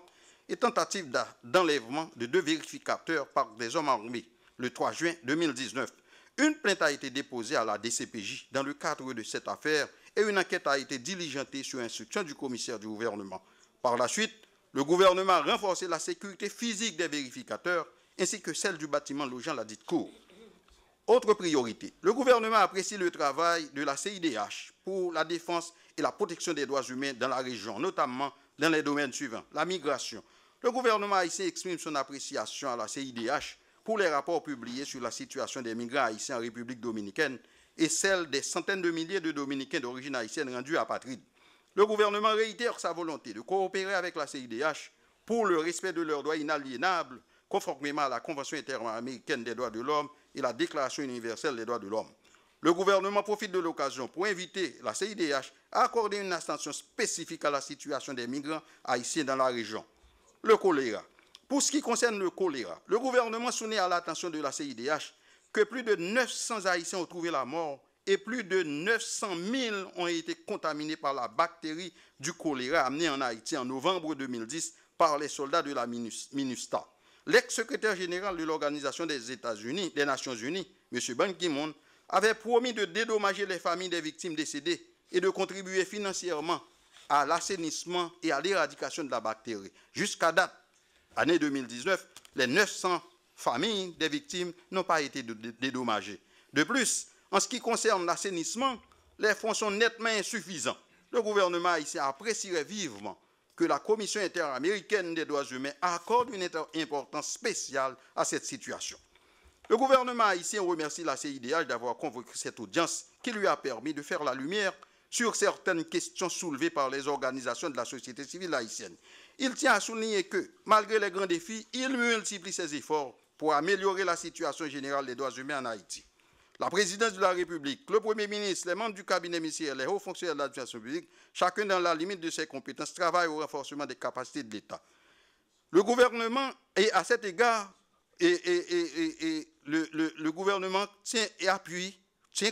et tentative d'enlèvement de deux vérificateurs par des hommes armés le 3 juin 2019. Une plainte a été déposée à la DCPJ dans le cadre de cette affaire et une enquête a été diligentée sur instruction du commissaire du gouvernement. Par la suite, le gouvernement a renforcé la sécurité physique des vérificateurs ainsi que celle du bâtiment logeant la dite cour. Autre priorité, le gouvernement apprécie le travail de la CIDH pour la défense et la protection des droits humains dans la région, notamment dans les domaines suivants. La migration. Le gouvernement haïtien exprime son appréciation à la CIDH pour les rapports publiés sur la situation des migrants haïtiens en République dominicaine et celle des centaines de milliers de Dominicains d'origine haïtienne rendus apatrides. Le gouvernement réitère sa volonté de coopérer avec la CIDH pour le respect de leurs droits inaliénables conformément à la Convention interaméricaine des droits de l'homme et la Déclaration universelle des droits de l'homme. Le gouvernement profite de l'occasion pour inviter la CIDH à accorder une attention spécifique à la situation des migrants haïtiens dans la région. Le choléra. Pour ce qui concerne le choléra, le gouvernement soumet à l'attention de la CIDH que plus de 900 Haïtiens ont trouvé la mort et plus de 900 000 ont été contaminés par la bactérie du choléra amenée en Haïti en novembre 2010 par les soldats de la MINUSTA l'ex-secrétaire général de l'Organisation des États-Unis, des Nations Unies, M. Ban Ki-moon, avait promis de dédommager les familles des victimes décédées et de contribuer financièrement à l'assainissement et à l'éradication de la bactérie. Jusqu'à date, année 2019, les 900 familles des victimes n'ont pas été dédommagées. De plus, en ce qui concerne l'assainissement, les fonds sont nettement insuffisants. Le gouvernement ici apprécierait vivement que la Commission interaméricaine des droits humains accorde une importance spéciale à cette situation. Le gouvernement haïtien remercie la CIDH d'avoir convoqué cette audience qui lui a permis de faire la lumière sur certaines questions soulevées par les organisations de la société civile haïtienne. Il tient à souligner que, malgré les grands défis, il multiplie ses efforts pour améliorer la situation générale des droits humains en Haïti la présidence de la République, le Premier ministre, les membres du cabinet ministériel, les hauts fonctionnaires de l'administration publique, chacun dans la limite de ses compétences, travaille au renforcement des capacités de l'État. Le gouvernement, est à cet égard, et, le, gouvernement tient et appuie,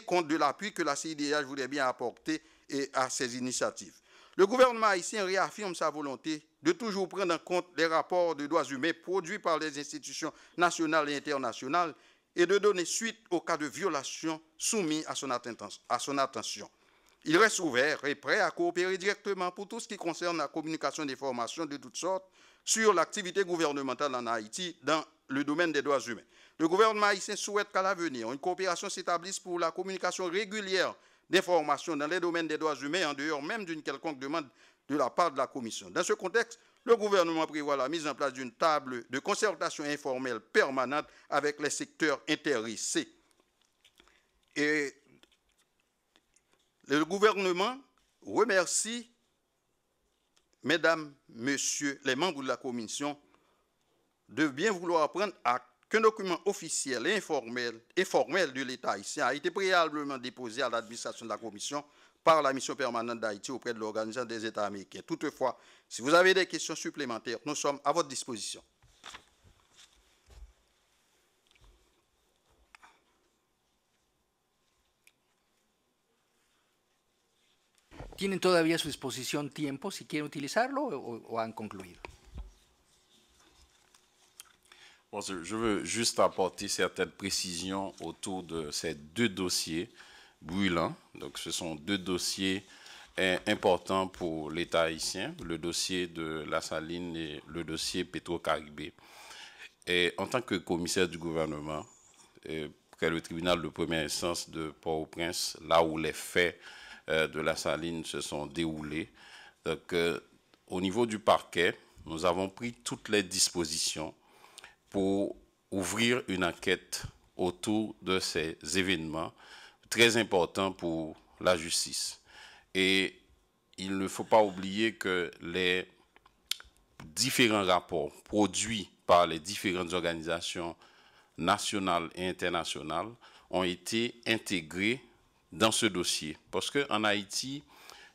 compte de l'appui que la CIDH voulait bien apporter à ces initiatives. Le gouvernement haïtien réaffirme sa volonté de toujours prendre en compte les rapports de droits humains produits par les institutions nationales et internationales et de donner suite aux cas de violation soumis à son, attention. Il reste ouvert et prêt à coopérer directement pour tout ce qui concerne la communication des formations de toutes sortes sur l'activité gouvernementale en Haïti dans le domaine des droits humains. Le gouvernement haïtien souhaite qu'à l'avenir, une coopération s'établisse pour la communication régulière d'informations dans les domaines des droits humains en dehors même d'une quelconque demande de la part de la Commission. Dans ce contexte, le gouvernement prévoit la mise en place d'une table de concertation informelle permanente avec les secteurs intéressés. Et le gouvernement remercie, mesdames, messieurs, les membres de la commission, de bien vouloir prendre acte qu'un document officiel et informel, formel de l'État haïtien a été préalablement déposé à l'administration de la commission par la mission permanente d'Haïti auprès de l'Organisation des États américains. Toutefois, si vous avez des questions supplémentaires, nous sommes à votre disposition. ¿Tienen todavía a su disposición tiempo si quieren utilizarlo o, han concluido? je veux juste apporter certaines précisions autour de ces deux dossiers brûlant Donc ce sont deux dossiers importants pour l'État haïtien, le dossier de la saline et le dossier Petro-Caribé. Et en tant que commissaire du gouvernement, près le tribunal de première instance de Port-au-Prince, là où les faits euh, de la saline se sont déroulés, donc, euh, au niveau du parquet, nous avons pris toutes les dispositions pour ouvrir une enquête autour de ces événements très important pour la justice. Et il ne faut pas oublier que les différents rapports produits par les différentes organisations nationales et internationales ont été intégrés dans ce dossier. Parce qu'en Haïti,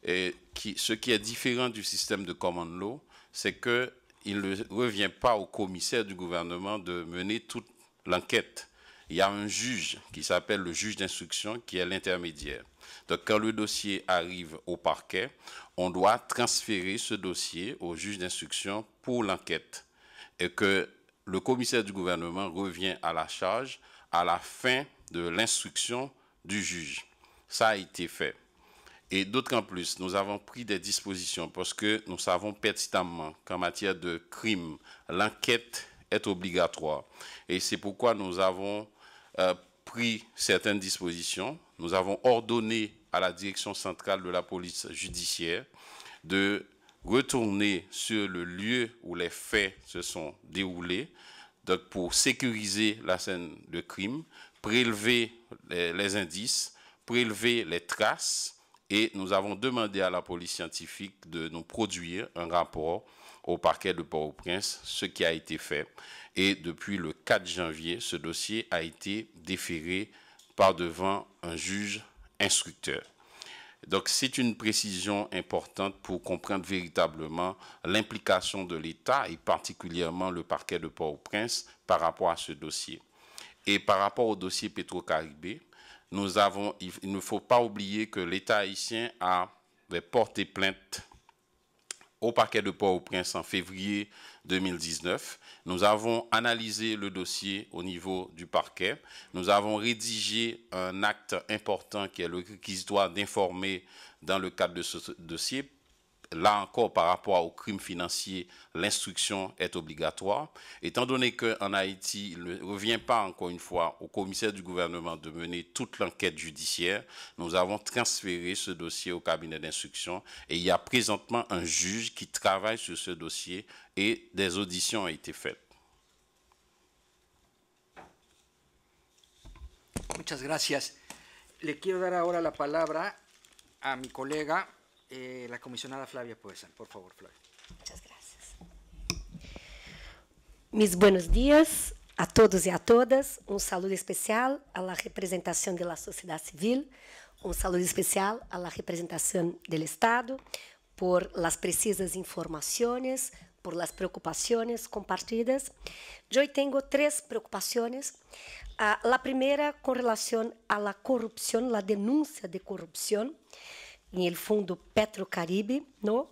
eh, ce qui est différent du système de common law, c'est qu'il ne revient pas au commissaire du gouvernement de mener toute l'enquête il y a un juge qui s'appelle le juge d'instruction qui est l'intermédiaire. Donc, quand le dossier arrive au parquet, on doit transférer ce dossier au juge d'instruction pour l'enquête et que le commissaire du gouvernement revient à la charge à la fin de l'instruction du juge. Ça a été fait. Et d'autre en plus, nous avons pris des dispositions parce que nous savons pertinemment qu'en matière de crime, l'enquête est obligatoire. Et c'est pourquoi nous avons euh, pris certaines dispositions. Nous avons ordonné à la direction centrale de la police judiciaire de retourner sur le lieu où les faits se sont déroulés donc pour sécuriser la scène de crime, prélever les indices, prélever les traces et nous avons demandé à la police scientifique de nous produire un rapport au parquet de Port-au-Prince, ce qui a été fait. Et depuis le 4 janvier, ce dossier a été déféré par devant un juge instructeur. Donc c'est une précision importante pour comprendre véritablement l'implication de l'État et particulièrement le parquet de Port-au-Prince par rapport à ce dossier. Et par rapport au dossier Petro-Caribé, il ne faut pas oublier que l'État haïtien a porté plainte au parquet de Port-au-Prince en février 2019. Nous avons analysé le dossier au niveau du parquet. Nous avons rédigé un acte important qui est le réquisitoire d'informer dans le cadre de ce dossier là encore, par rapport au crime financier, l'instruction est obligatoire. Étant donné qu'en Haïti, il ne revient pas, encore une fois, au commissaire du gouvernement de mener toute l'enquête judiciaire, nous avons transféré ce dossier au cabinet d'instruction et il y a présentement un juge qui travaille sur ce dossier et des auditions ont été faites. Muchas gracias. Le quiero dar ahora la palabra à mi colega Eh, la comisionada Flavia Puesa. Por favor, Flavia. Muchas gracias. Mis buenos días a todos y a todas. Un saludo especial a la representación de la sociedad civil. Un saludo especial a la representación del Estado por las precisas informaciones, por las preocupaciones compartidas. Yo hoy tengo tres preocupaciones. Ah, la primera con relación a la corrupción, la denuncia de corrupción. en el Fundo Petrocaribe, ¿no?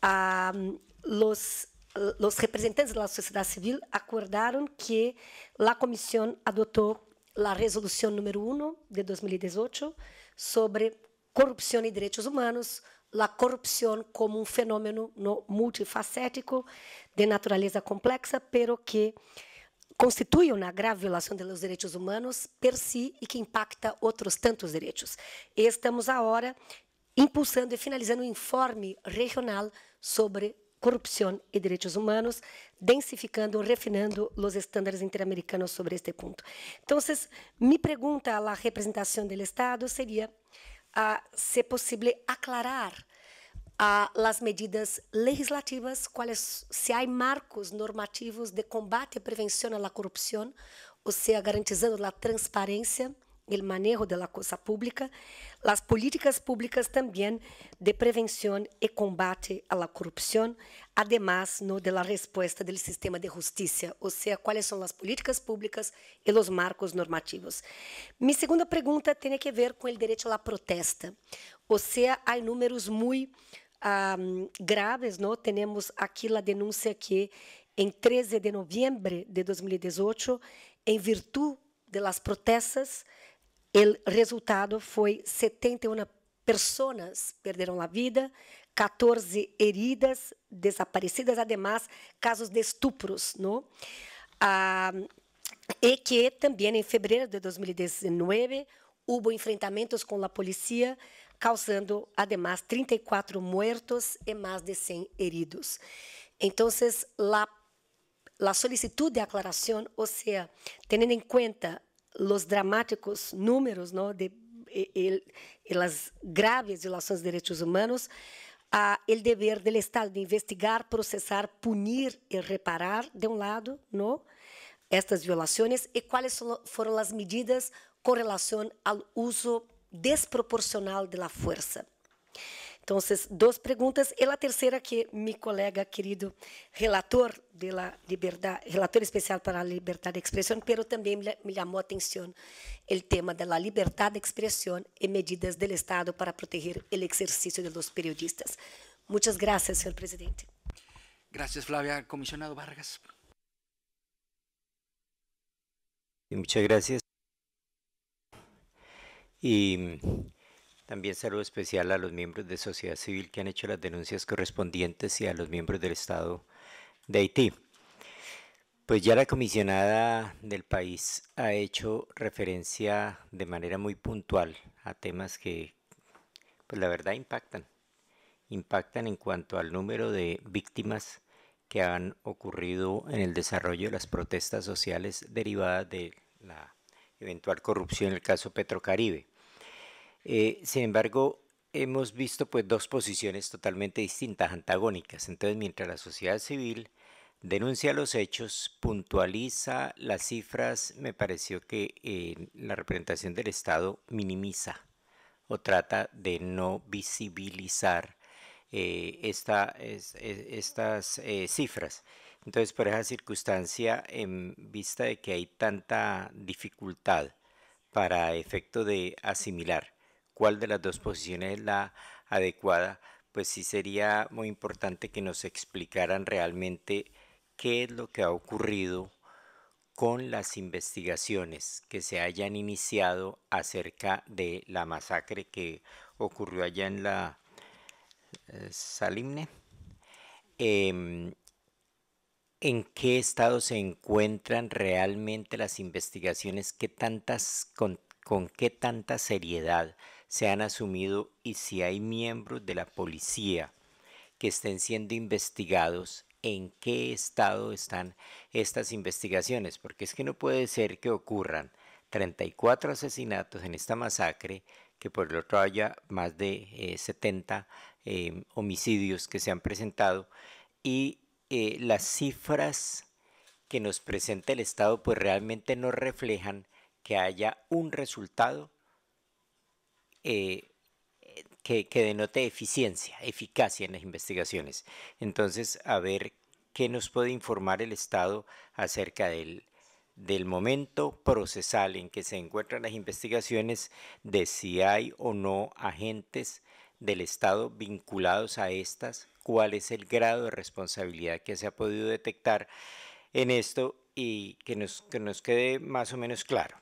Ah, los, los representantes de la sociedad civil acordaron que la comisión adoptó la resolución número 1 de 2018 sobre corrupción y derechos humanos, la corrupción como un fenómeno ¿no? multifacético de naturaleza complexa, pero que constitui uma grave violação dos direitos humanos per si e que impacta outros tantos direitos. E estamos agora impulsando e finalizando o informe regional sobre corrupção e direitos humanos, densificando, refinando os estándares interamericanos sobre este ponto. Então, me pergunta a representação do Estado seria ah, se é possível aclarar ah, as medidas legislativas, quais, se há marcos normativos de combate e prevenção à corrupção, ou seja, garantizando a transparência, o manejo da coisa pública, as políticas públicas também de prevenção e combate à corrupção, corrupción, además ¿no? resposta do sistema de justiça, ou seja, quais são as políticas públicas e os marcos normativos. Minha segunda pergunta tem a ver com o direito à protesta, ou seja, há números muito um, graves, ¿no? Tenemos aquí denúncia que em 13 de novembro de 2018, em virtude das protestas, o resultado foi 71 pessoas perderam a vida, 14 feridas, desaparecidas, además casos de estupros, não? Ah, e que também em fevereiro de 2019 houve enfrentamentos com a polícia, causando además 34 mortos e mais de 100 feridos. Então, a la, la solicitud de aclaração, ou seja, tendo em conta os dramáticos números ¿no? de e, graves violações de direitos humanos, há o dever do Estado de investigar, processar, punir e reparar, de um lado, no, estas violações, e quais foram as medidas com relação ao uso desproporcional da de força. Então, duas perguntas. E a terceira que meu colega querido relator de liberdade, relator especial para a liberdade de expressão, pero também me chamou a atenção o tema da liberdade de expressão e medidas do Estado para proteger o exercício dos periodistas. Muitas graças, senhor presidente. Graças, Flavia. Comisionado Vargas. Muitas graças. E También saludo especial a los miembros de sociedad civil que han hecho las denuncias correspondientes y a los miembros del Estado de Haití. Pues ya la comisionada del país ha hecho referencia de manera muy puntual a temas que, pues la verdad, impactan. Impactan en cuanto al número de víctimas que han ocurrido en el desarrollo de las protestas sociales derivadas de la eventual corrupción en el caso Petrocaribe. Eh, sin embargo, hemos visto pues dos posiciones totalmente distintas, antagónicas. Entonces, mientras la sociedad civil denuncia los hechos, puntualiza las cifras, me pareció que eh, la representación del Estado minimiza o trata de no visibilizar eh, e, estas cifras. Entonces, por esa circunstancia, en vista de que hay tanta dificultad para efecto de asimilar cuál de las dos posiciones es la adecuada, pues sí sería muy importante que nos explicaran realmente qué es lo que ha ocurrido con las investigaciones que se hayan iniciado acerca de la masacre que ocurrió allá en la eh, Salimne. Em, en qué estado se encuentran realmente las investigaciones, con qué tanta seriedad se han asumido y si hay miembros de la policía que estén siendo investigados, en qué estado están estas investigaciones, porque es que no puede ser que ocurran 34 asesinatos en esta masacre, que por el otro haya más de 70 eh, eh, homicidios que se han presentado, y eh, las cifras que nos presenta el Estado pues realmente no reflejan que haya un resultado eh, eh, que, que denote eficiencia, eficacia en las investigaciones. Entonces, a ver qué nos puede informar el Estado acerca del, del momento procesal en que se encuentran las investigaciones de si hay o no agentes del Estado vinculados a estas, cuál es el grado de responsabilidad que se ha podido detectar en esto y que nos, que nos quede más o menos claro.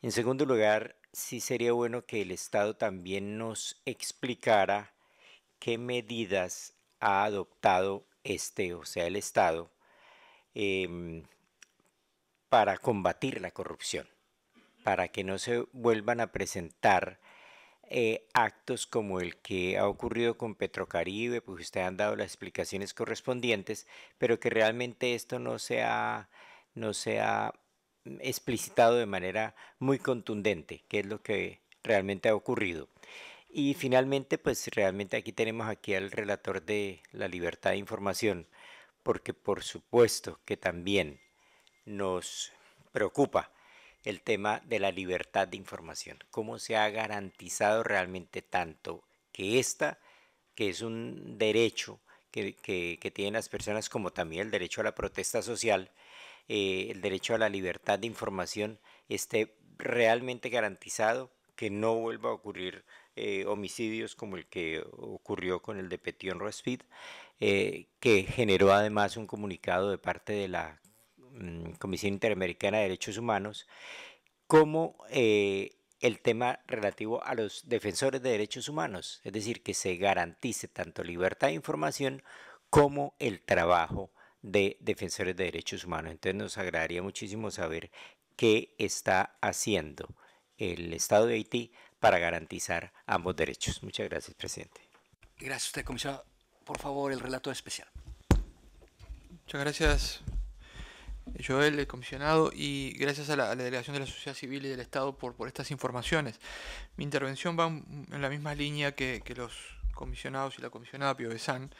En segundo lugar, sí sería bueno que el Estado también nos explicara qué medidas ha adoptado este, o sea, el Estado, em, para combatir la corrupción, para que no se vuelvan a presentar eh, actos como el que ha ocurrido con Petrocaribe, pues ustedes han dado las explicaciones correspondientes, pero que realmente esto no sea, no sea explicitado de manera muy contundente qué es lo que realmente ha ocurrido. Y finalmente, pues realmente aquí tenemos aquí al relator de la libertad de información, porque por supuesto que también nos preocupa el tema de la libertad de información, cómo se ha garantizado realmente tanto que esta, que es un derecho que, que tienen las personas, como también el derecho a la protesta social, eh, el derecho a la libertad de información esté realmente garantizado, que no vuelva a ocurrir eh, homicidios como el que ocurrió con el de Petion Rospid, eh, que generó además un comunicado de parte de la mm, Comisión Interamericana de Derechos Humanos, como el tema relativo a los defensores de derechos humanos, es decir, que se garantice tanto libertad de información como el trabajo de defensores de derechos humanos. Entonces nos agradaría muchísimo saber qué está haciendo el Estado de Haití para garantizar ambos derechos. Muchas gracias, presidente. Gracias comisionado. Por favor, el relato especial. Muchas gracias, Joel, el comisionado, y gracias a la, delegación de la sociedad civil y del Estado por, por estas informaciones. Mi intervención va en la misma línea que, los comisionados y la comisionada Piovesan.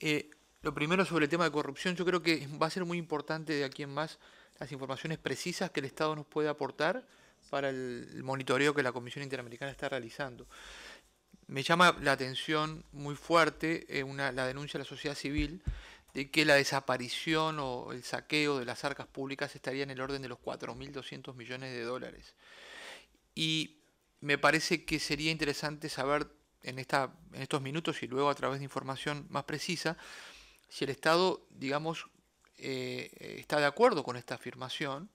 Eh, lo primero sobre el tema de corrupción, yo creo que va a ser muy importante de aquí en más las informaciones precisas que el Estado nos puede aportar para el monitoreo que la Comisión Interamericana está realizando. Me llama la atención muy fuerte eh, la denuncia de la sociedad civil de que la desaparición o el saqueo de las arcas públicas estaría en el orden de los 4.200 millones de dólares. Y me parece que sería interesante saber en estos minutos y luego a través de información más precisa si el Estado, digamos, eh, está de acuerdo con esta afirmación,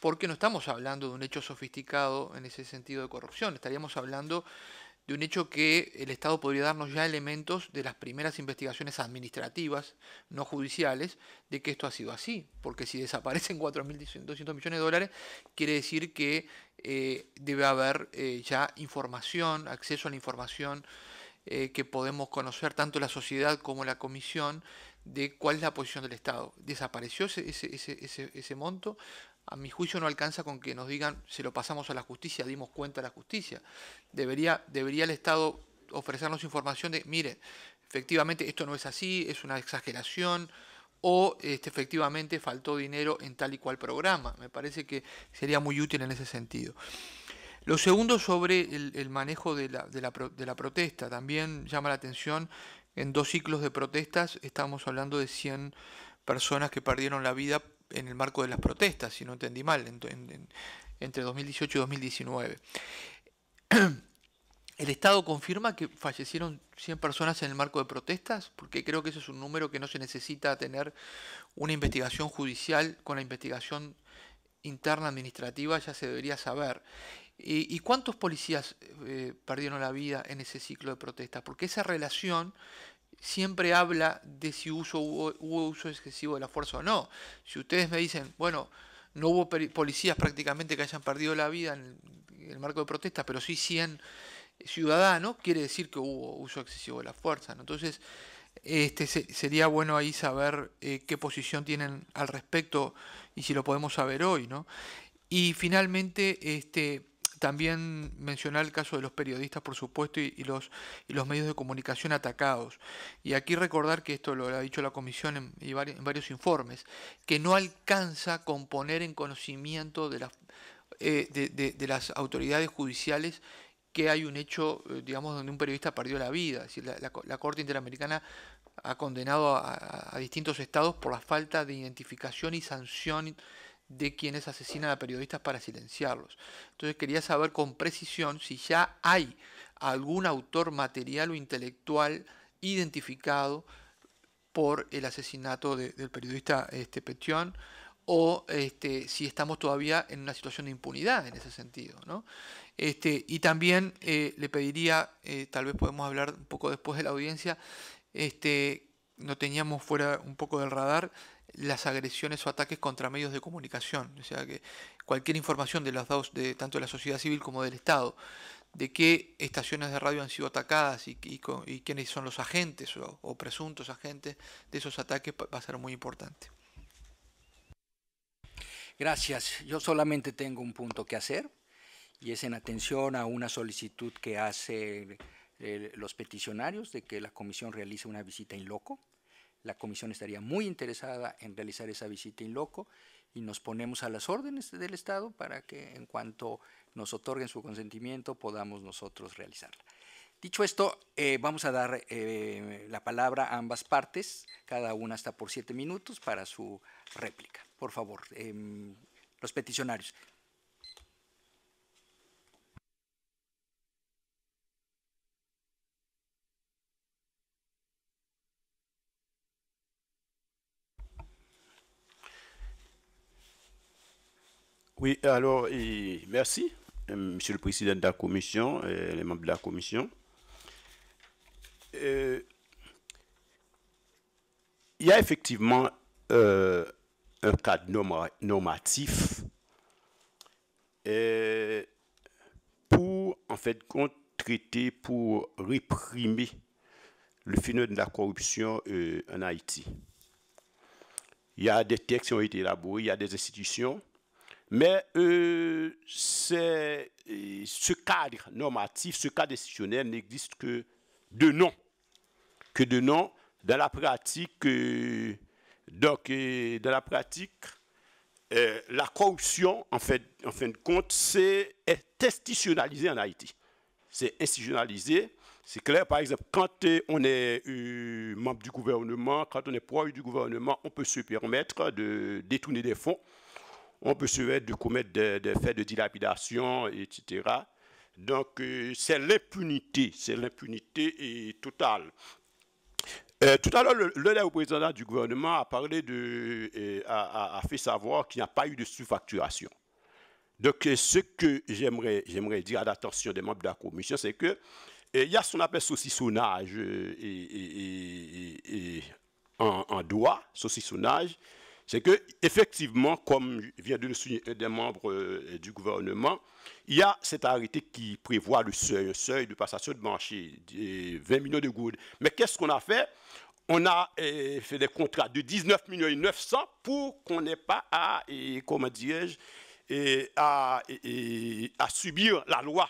porque no estamos hablando de un hecho sofisticado en ese sentido de corrupción, estaríamos hablando de un hecho que el Estado podría darnos ya elementos de las primeras investigaciones administrativas, no judiciales, de que esto ha sido así. Porque si desaparecen 4.200 <laughs> millones de dólares, quiere decir que eh, debe haber eh, ya información, acceso a la información eh, que podemos conocer tanto la sociedad como la comisión de cuál es la posición del Estado. ¿Desapareció ese, ese, ese, ese monto? A mi juicio no alcanza con que nos digan se lo pasamos a la justicia, dimos cuenta a la justicia. Debería, debería el Estado ofrecernos información de, mire, efectivamente esto no es así, es una exageración, o este, efectivamente faltó dinero en tal y cual programa. Me parece que sería muy útil en ese sentido. Lo segundo sobre el, manejo de la, protesta. También llama la atención, en dos ciclos de protestas estamos hablando de 100 personas que perdieron la vida en el marco de las protestas, si no entendí mal, entre 2018 y 2019. <clears throat> ¿El Estado confirma que fallecieron 100 personas en el marco de protestas? Porque creo que ese es un número que no se necesita tener una investigación judicial con la investigación interna administrativa, ya se debería saber. ¿Y cuántos policías eh, perdieron la vida en ese ciclo de protestas? Porque esa relación siempre habla de si hubo, uso excesivo de la fuerza o no. Si ustedes me dicen, bueno, no hubo policías prácticamente que hayan perdido la vida en el, marco de protestas, pero sí 100 ciudadanos, quiere decir que hubo uso excesivo de la fuerza. Entonces, este, sería bueno ahí saber eh, qué posición tienen al respecto y si lo podemos saber hoy. ¿no? Y finalmente, este también mencionar el caso de los periodistas, por supuesto, y, los, y los medios de comunicación atacados. Y aquí recordar que esto lo ha dicho la Comisión en, varios, en varios informes, que no alcanza con poner en conocimiento de, la, eh, de, las autoridades judiciales que hay un hecho, eh, digamos, donde un periodista perdió la vida. Es la, Corte Interamericana ha condenado a, a, distintos estados por la falta de identificación y sanción de quienes asesinan a periodistas para silenciarlos. Entonces quería saber con precisión si ya hay algún autor material o intelectual identificado por el asesinato del periodista este, Petión o este, si estamos todavía en una situación de impunidad en ese sentido. Este, y también eh, le pediría, eh, tal vez podemos hablar un poco después de la audiencia, este, no teníamos fuera un poco del radar las agresiones o ataques contra medios de comunicación, o sea que cualquier información de los datos de tanto de la sociedad civil como del Estado, de qué estaciones de radio han sido atacadas y, quiénes son los agentes o, presuntos agentes de esos ataques va a ser muy importante. Gracias. Yo solamente tengo un punto que hacer y es en atención a una solicitud que hace los peticionarios de que la comisión realice una visita in loco la comisión estaría muy interesada en realizar esa visita in loco y nos ponemos a las órdenes del Estado para que en cuanto nos otorguen su consentimiento podamos nosotros realizarla. Dicho esto, eh, vamos a dar eh, la palabra a ambas partes, cada una hasta por siete minutos para su réplica. Por favor, em, los peticionarios. Oui, alors, merci, Monsieur le Président de la Commission, et euh, les membres de la Commission. Euh, il y a effectivement euh, un cadre normatif pour, en fait, traiter pour réprimer le phénomène de la corruption en Haïti. Il y a des textes qui ont été élaborés, il y a des institutions mais euh, euh, ce cadre normatif, ce cadre décisionnel n'existe que de nom. Que de nom dans la pratique. Euh, la pratique, la corruption, en, fin de compte, est institutionnalisée en Haïti. C'est institutionnalisé. C'est clair, par exemple, quand on est membre du gouvernement, quand on est proche du gouvernement, on peut se permettre de détourner des fonds on peut se mettre de commettre des, faits de dilapidation, etc. Donc, euh, c'est l'impunité, c'est l'impunité totale. Euh, tout à l'heure, le, le, représentant du gouvernement a parlé de, euh, a, fait savoir qu'il n'y a pas eu de sous-facturation. Donc, ce que j'aimerais, dire à l'attention des membres de la commission, c'est que il y a ce qu'on appelle saucissonnage et, en, en, droit, saucissonnage, c'est que effectivement, comme vient de le souligner un des membres euh, du gouvernement, il y a cette arrêté qui prévoit le seuil, seuil de passation de marché, des 20 millions de gouttes. Mais qu'est-ce qu'on a fait on a euh, fait des contrats de 19 millions et 900 pour qu'on n'ait pas à, comment dirais-je, à subir la loi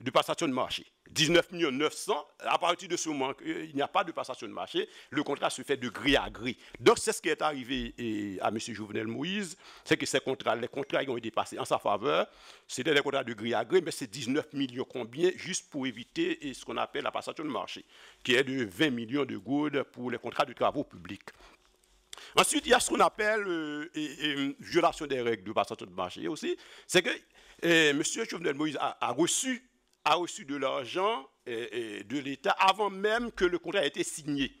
de passation de marché. 19 900, à partir de ce moment, euh, il n'y a pas de passation de marché, le contrat se fait de gris à gris. Donc c'est ce qui est arrivé euh, à M. Jovenel Moïse, c'est que ces contrats, les contrats ont été passés en sa faveur, c'était des contrats de gris à gris, mais c'est 19 millions combien, juste pour éviter euh, ce qu'on appelle la passation de marché, qui est de 20 millions de goudes pour les contrats de travaux publics. Ensuite, il y a ce qu'on appelle violation des règles de passation de marché aussi, c'est que M. Jovenel Moïse a reçu a reçu de l'argent euh, euh, de l'État avant même que le contrat ait été signé,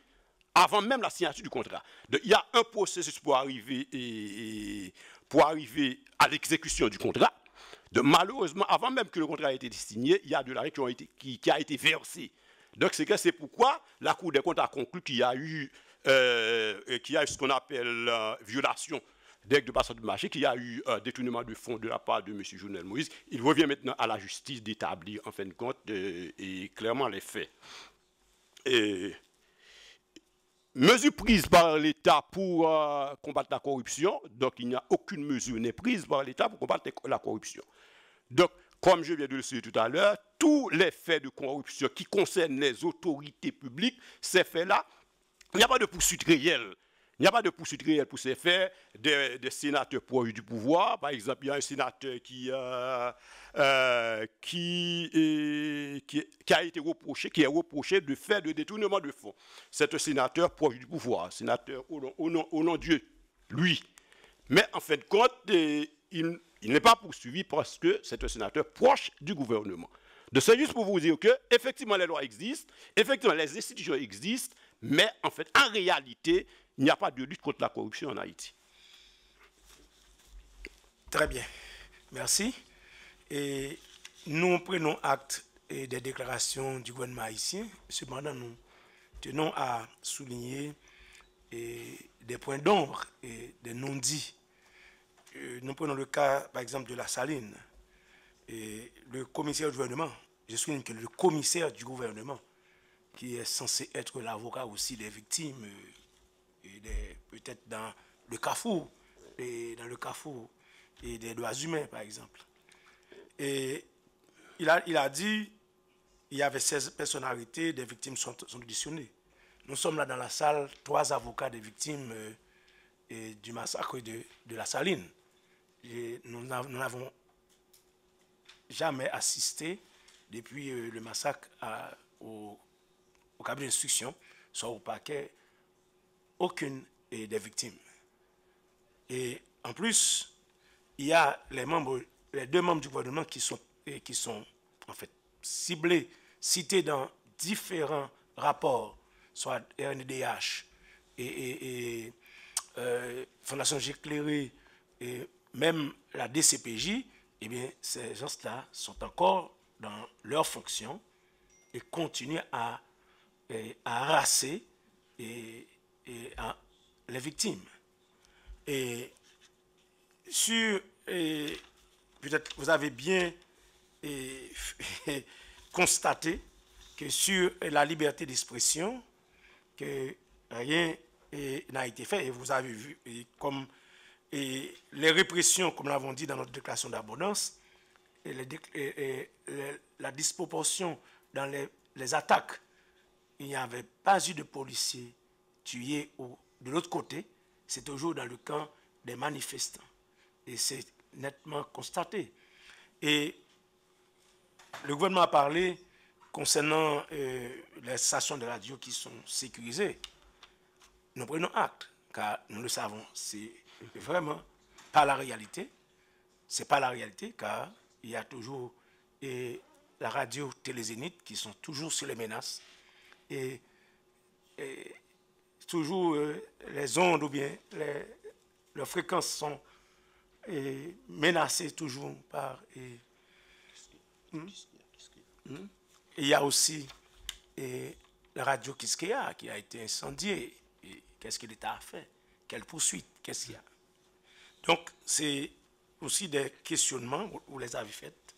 avant même la signature du contrat. il y a un processus pour arriver, et, euh, pour arriver à l'exécution du contrat. malheureusement, avant même que le contrat ait été signé, il y a de l'argent qui, qui, a été versé. Donc, c'est pourquoi la Cour des comptes a conclu qu'il y a eu, a ce qu'on appelle violation Dès de passage du marché, qu'il y a eu un euh, détournement de fonds de la part de M. Journal Moïse, il revient maintenant à la justice d'établir, en fin de compte, euh, et clairement les faits. mesures prises par l'État pour euh, combattre la corruption, donc il n'y a aucune mesure n'est prise par l'État pour combattre la corruption. Donc, comme je viens de le dire tout à l'heure, tous les faits de corruption qui concernent les autorités publiques, ces faits-là, il n'y a pas de poursuite réelle il n'y a pas de poursuite réelle pour ces faits. Des, sénateurs proches du pouvoir, par exemple, il y a un sénateur qui, euh, euh, qui, qui, a été reproché, qui est reproché de faire de détournement de fonds. C'est un sénateur proche du pouvoir, sénateur au nom, au nom, de Dieu, lui. Mais en fin de compte, eh, il, n'est pas poursuivi parce que c'est un sénateur proche du gouvernement. De ça, juste pour vous dire que, effectivement, les lois existent, effectivement, les institutions existent, mais en fait, en réalité, il n'y a pas de lutte contre la corruption en Haïti. Très bien. Merci. Et nous prenons acte eh, des déclarations du gouvernement haïtien. Cependant, nous tenons à souligner eh, des points d'ombre et des non-dits. Eh, nous prenons le cas, par exemple, de la saline. le commissaire du gouvernement, je souligne que le commissaire du gouvernement, qui est censé être l'avocat aussi des victimes, et peut-être dans le carrefour, et dans le carrefour et des droits humains, par exemple. Et il a, il a dit, il y avait 16 personnalités, des victimes sont, sont auditionnées. Nous sommes là dans la salle, trois avocats des victimes euh, et du massacre de, de la Saline. Et nous n'avons jamais assisté depuis euh, le massacre à, au, au cabinet d'instruction, soit au paquet, aucune des victimes. Et en plus, il y a les, membres, les deux membres du gouvernement qui sont, qui sont en fait ciblés, cités dans différents rapports, soit RNDH et, euh, Fondation Géclairé et même la DCPJ, eh bien, ces gens-là sont encore dans leur fonction et continuent à, à harasser et et à les victimes. Et sur, peut-être vous avez bien <laughs> constaté que sur la liberté d'expression, que rien n'a été fait. Et vous avez vu, comme les répressions, comme nous l'avons dit dans notre déclaration d'abondance, et, la disproportion dans les, les attaques, il n'y avait pas eu de policiers tu es de l'autre côté, c'est toujours dans le camp des manifestants. Et c'est nettement constaté. Et le gouvernement a parlé concernant euh, les stations de radio qui sont sécurisées. Nous prenons acte, car nous le savons, c'est vraiment pas la réalité. C'est pas la réalité, car il y a toujours la radio télé qui sont toujours sous les menaces. et toujours euh, les ondes ou bien les, leurs fréquences sont euh, menacées toujours par. Euh, hmm? Et, il y a aussi et, la radio Kiskeya qui a été incendiée. Qu'est-ce que l'État a fait Quelle poursuite Qu'est-ce qu'il y a Donc, c'est aussi des questionnements, vous, les avez faites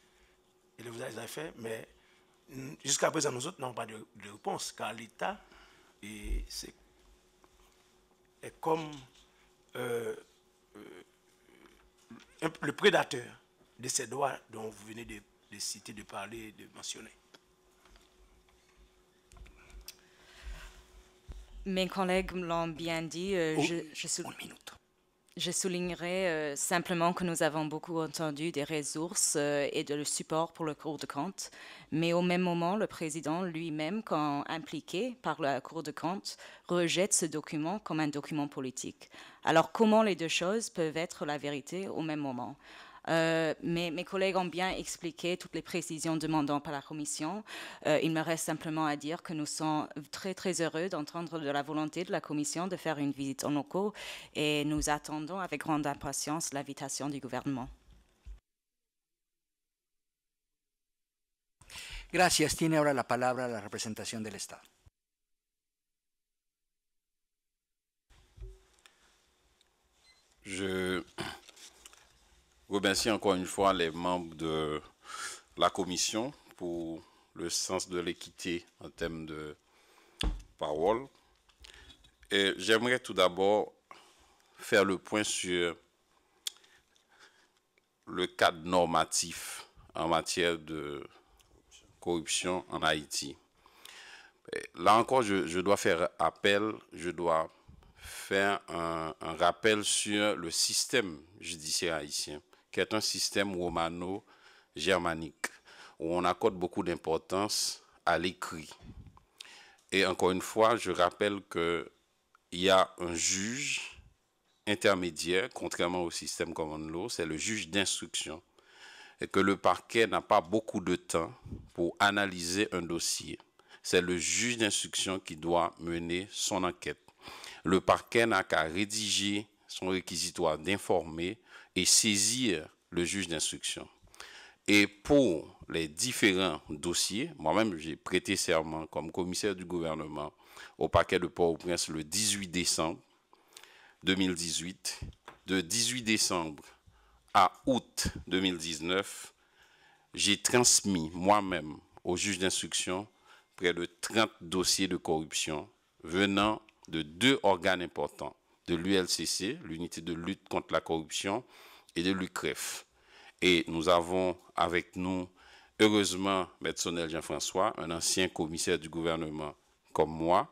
et vous avez faits, mais hmm, jusqu'à présent, nous autres n'avons pas de, réponse, car l'État, c'est est comme euh, euh, le prédateur de ces droits dont vous venez de, citer, de parler, de mentionner. Mes collègues l'ont bien dit. Euh, je, suis... minute je soulignerai euh, simplement que nous avons beaucoup entendu des ressources euh, et de le support pour le Cour de compte, mais au même moment, le président lui-même, quand impliqué par la Cour de compte, rejette ce document comme un document politique. Alors comment les deux choses peuvent être la vérité au même moment euh, mes collègues ont bien expliqué toutes les précisions demandant par la Commission. Euh, il me reste simplement à dire que nous sommes très, très heureux d'entendre de la volonté de la Commission de faire une visite en locaux et nous attendons avec grande impatience l'invitation du gouvernement. Gracias. Tiene ahora la palabra la representación del Estado. Je remercie encore une fois les membres de la commission pour le sens de l'équité en termes de parole. Et j'aimerais tout d'abord faire le point sur le cadre normatif en matière de corruption en Haïti. Là encore, je, dois faire appel, je dois faire un rappel sur le système judiciaire haïtien qui est un système romano-germanique, où on accorde beaucoup d'importance à l'écrit. Et encore une fois, je rappelle qu'il y a un juge intermédiaire, contrairement au système common law, c'est le juge d'instruction, et que le parquet n'a pas beaucoup de temps pour analyser un dossier. C'est le juge d'instruction qui doit mener son enquête. Le parquet n'a qu'à rédiger son réquisitoire d'informer et saisir le juge d'instruction. Et pour les différents dossiers, moi-même, j'ai prêté serment comme commissaire du gouvernement au paquet de Port-au-Prince le 18 décembre 2018. De 18 décembre à août 2019, j'ai transmis moi-même au juge d'instruction près de 30 dossiers de corruption venant de deux organes importants, de l'ULCC, l'unité de lutte contre la corruption, et de l'UCREF. Et nous avons avec nous, heureusement, M. Jean-François, un ancien commissaire du gouvernement comme moi,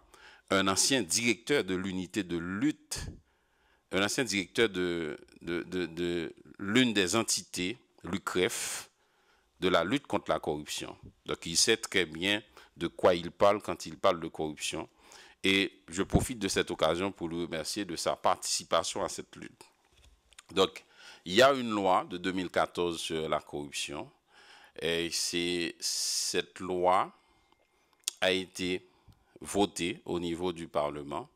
un ancien directeur de l'unité de lutte, un ancien directeur de, de l'une des entités, l'UCREF, de la lutte contre la corruption. Donc il sait très bien de quoi il parle quand il parle de corruption. Et je profite de cette occasion pour le remercier de sa participation à cette lutte. Donc, il y a une loi de 2014 sur la corruption. Et cette loi a été votée au niveau du Parlement.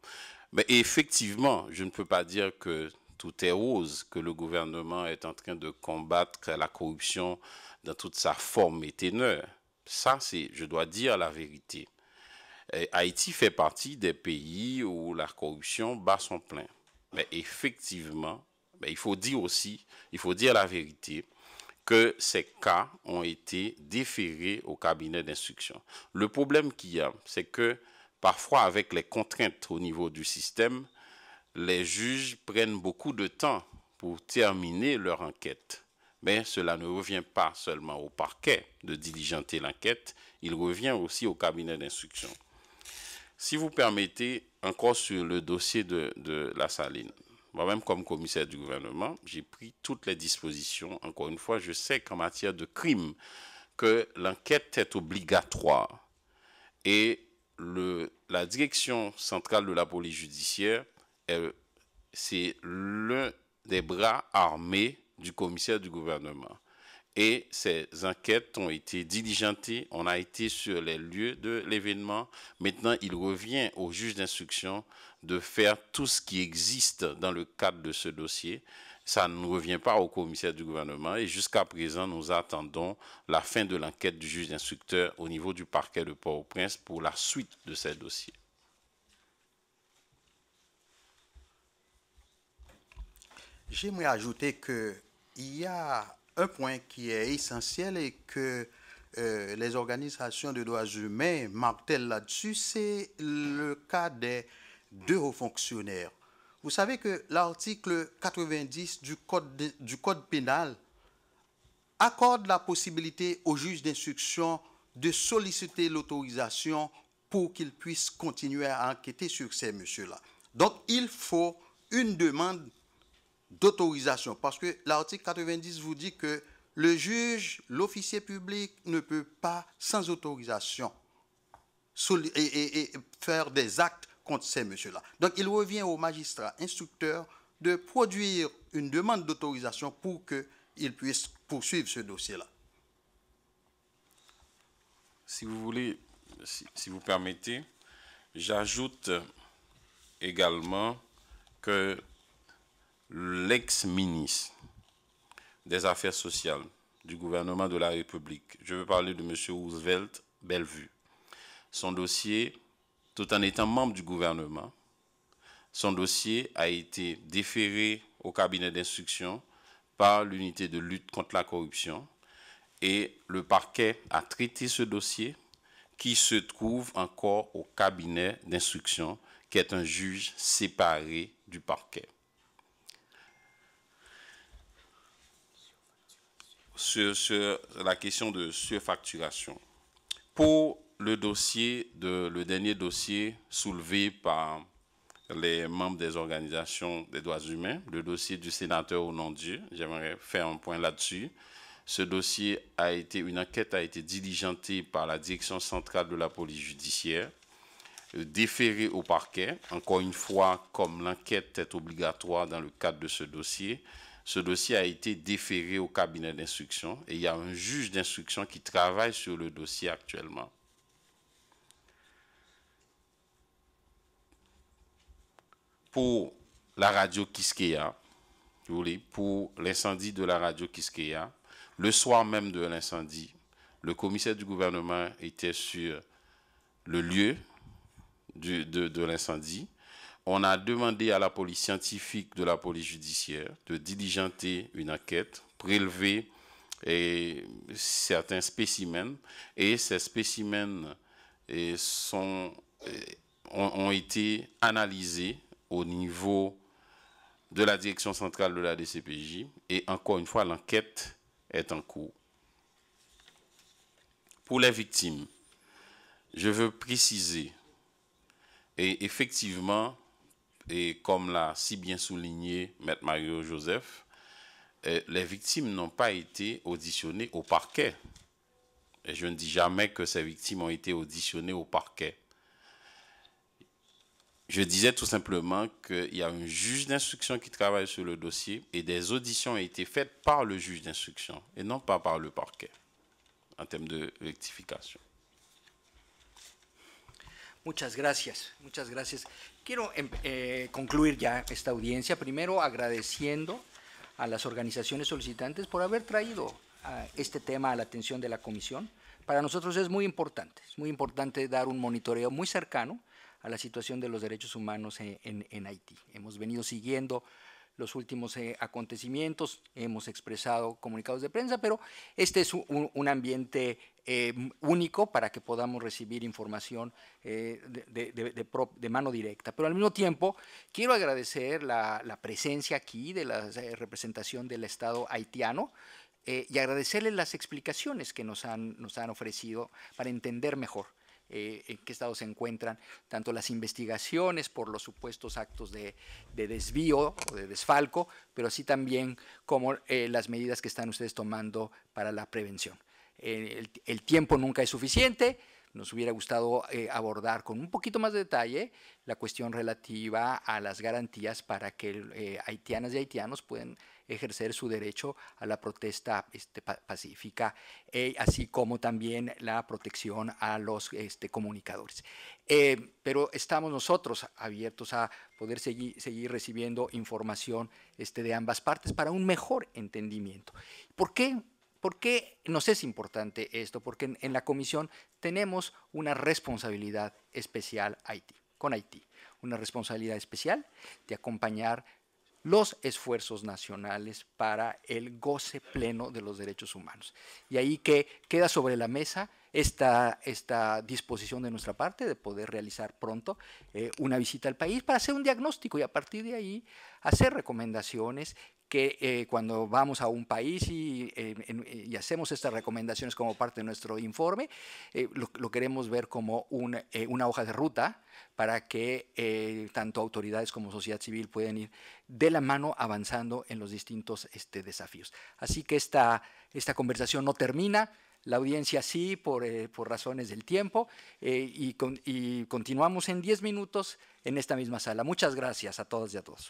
Mais effectivement, je ne peux pas dire que tout est rose, que le gouvernement est en train de combattre la corruption dans toute sa forme et teneur. Ça, c'est, je dois dire la vérité. Haïti fait partie des pays où la corruption bat son plein. Mais effectivement, il faut dire aussi, il faut dire la vérité, que ces cas ont été déférés au cabinet d'instruction. Le problème qu'il y a, c'est que parfois, avec les contraintes au niveau du système, les juges prennent beaucoup de temps pour terminer leur enquête. Mais cela ne revient pas seulement au parquet de diligenter l'enquête, il revient aussi au cabinet d'instruction. Si vous permettez, encore sur le dossier de, la saline, moi-même comme commissaire du gouvernement, j'ai pris toutes les dispositions. Encore une fois, je sais qu'en matière de crime, que l'enquête est obligatoire et le, la direction centrale de la police judiciaire, c'est l'un des bras armés du commissaire du gouvernement. Et ces enquêtes ont été diligentées, on a été sur les lieux de l'événement. Maintenant, il revient au juge d'instruction de faire tout ce qui existe dans le cadre de ce dossier. Ça ne revient pas au commissaire du gouvernement et jusqu'à présent, nous attendons la fin de l'enquête du juge d'instructeur au niveau du parquet de Port-au-Prince pour la suite de ces dossiers. J'aimerais ajouter qu'il y a un point qui est essentiel et que euh, les organisations de droits humains marquent-elles là-dessus, c'est le cas des deux hauts fonctionnaires. Vous savez que l'article 90 du code, du code pénal accorde la possibilité au juge d'instruction de solliciter l'autorisation pour qu'il puisse continuer à enquêter sur ces messieurs-là. Donc, il faut une demande d'autorisation. Parce que l'article 90 vous dit que le juge, l'officier public ne peut pas, sans autorisation, faire des actes contre ces messieurs-là. Donc il revient au magistrat instructeur de produire une demande d'autorisation pour qu'il puisse poursuivre ce dossier-là. Si vous voulez, si vous permettez, j'ajoute également que l'ex-ministre des Affaires sociales du gouvernement de la République. Je veux parler de M. Roosevelt Bellevue. Son dossier, tout en étant membre du gouvernement, son dossier a été déféré au cabinet d'instruction par l'unité de lutte contre la corruption et le parquet a traité ce dossier qui se trouve encore au cabinet d'instruction qui est un juge séparé du parquet. sur, la question de surfacturation. Pour le dossier, de, le dernier dossier soulevé par les membres des organisations des droits humains, le dossier du sénateur au nom de Dieu. J'aimerais faire un point là-dessus. Ce dossier a été, une enquête a été diligentée par la direction centrale de la police judiciaire, déférée au parquet. Encore une fois, comme l'enquête est obligatoire dans le cadre de ce dossier, ce dossier a été déféré au cabinet d'instruction et il y a un juge d'instruction qui travaille sur le dossier actuellement. Pour la radio Kiskeya, pour l'incendie de la radio Kiskeya, le soir même de l'incendie, le commissaire du gouvernement était sur le lieu de l'incendie on a demandé à la police scientifique de la police judiciaire de diligenter une enquête, prélever eh, certains spécimens. Et ces spécimens eh, sont, eh, ont, été analysés au niveau de la direction centrale de la DCPJ. Et encore une fois, l'enquête est en cours. Pour les victimes, je veux préciser, et effectivement, et comme l'a si bien souligné maître Mario Joseph, eh, les victimes n'ont pas été auditionnées au parquet. Et je ne dis jamais que ces victimes ont été auditionnées au parquet. Je disais tout simplement qu'il y a un juge d'instruction qui travaille sur le dossier et des auditions ont été faites par le juge d'instruction et non pas par le parquet en termes de rectification. Muchas gracias, muchas gracias. Quiero em, eh, concluir ya esta audiencia, primero agradeciendo a las organizaciones solicitantes por haber traído ah, este tema a la atención de la comisión. Para nosotros es muy importante, es muy importante dar un monitoreo muy cercano a la situación de los derechos humanos en, Haití. Hemos venido siguiendo los últimos eh, acontecimientos, hemos expresado comunicados de prensa, pero este es un ambiente eh, único para que podamos recibir información eh, de, mano directa. Pero al mismo tiempo, quiero agradecer la, presencia aquí de la eh, representación del Estado haitiano. y agradecerles las explicaciones que nos han, nos han ofrecido para entender mejor en qué estado se encuentran tanto las investigaciones por los supuestos actos de desvío o de desfalco, pero así también como las medidas que están ustedes tomando para la prevención. Eh, el, tiempo nunca es suficiente, nos hubiera gustado eh, abordar con un poquito más de detalle la cuestión relativa a las garantías para que eh, haitianas y haitianos puedan ejercer su derecho a la protesta este, pacífica, así como también la protección a los este, comunicadores. pero estamos nosotros abiertos a poder seguir, recibiendo información este, de ambas partes para un mejor entendimiento. ¿Por qué? ¿Por qué nos es importante esto? Porque en, la comisión tenemos una responsabilidad especial con Haití, una responsabilidad especial de acompañar los esfuerzos nacionales para el goce pleno de los derechos humanos. Y ahí que queda sobre la mesa esta, disposición de nuestra parte de poder realizar pronto eh, una visita al país para hacer un diagnóstico y a partir de ahí hacer recomendaciones que eh, cuando vamos a un país eh, eh, y, hacemos estas recomendaciones como parte de nuestro informe, lo, queremos ver como una hoja de ruta para que tanto autoridades como sociedad civil puedan ir de la mano avanzando en los distintos este, desafíos. Así que esta, conversación no termina la audiencia sí, por, razones del tiempo, y, y continuamos en 10 minutos en esta misma sala. Muchas gracias a todas y a todos.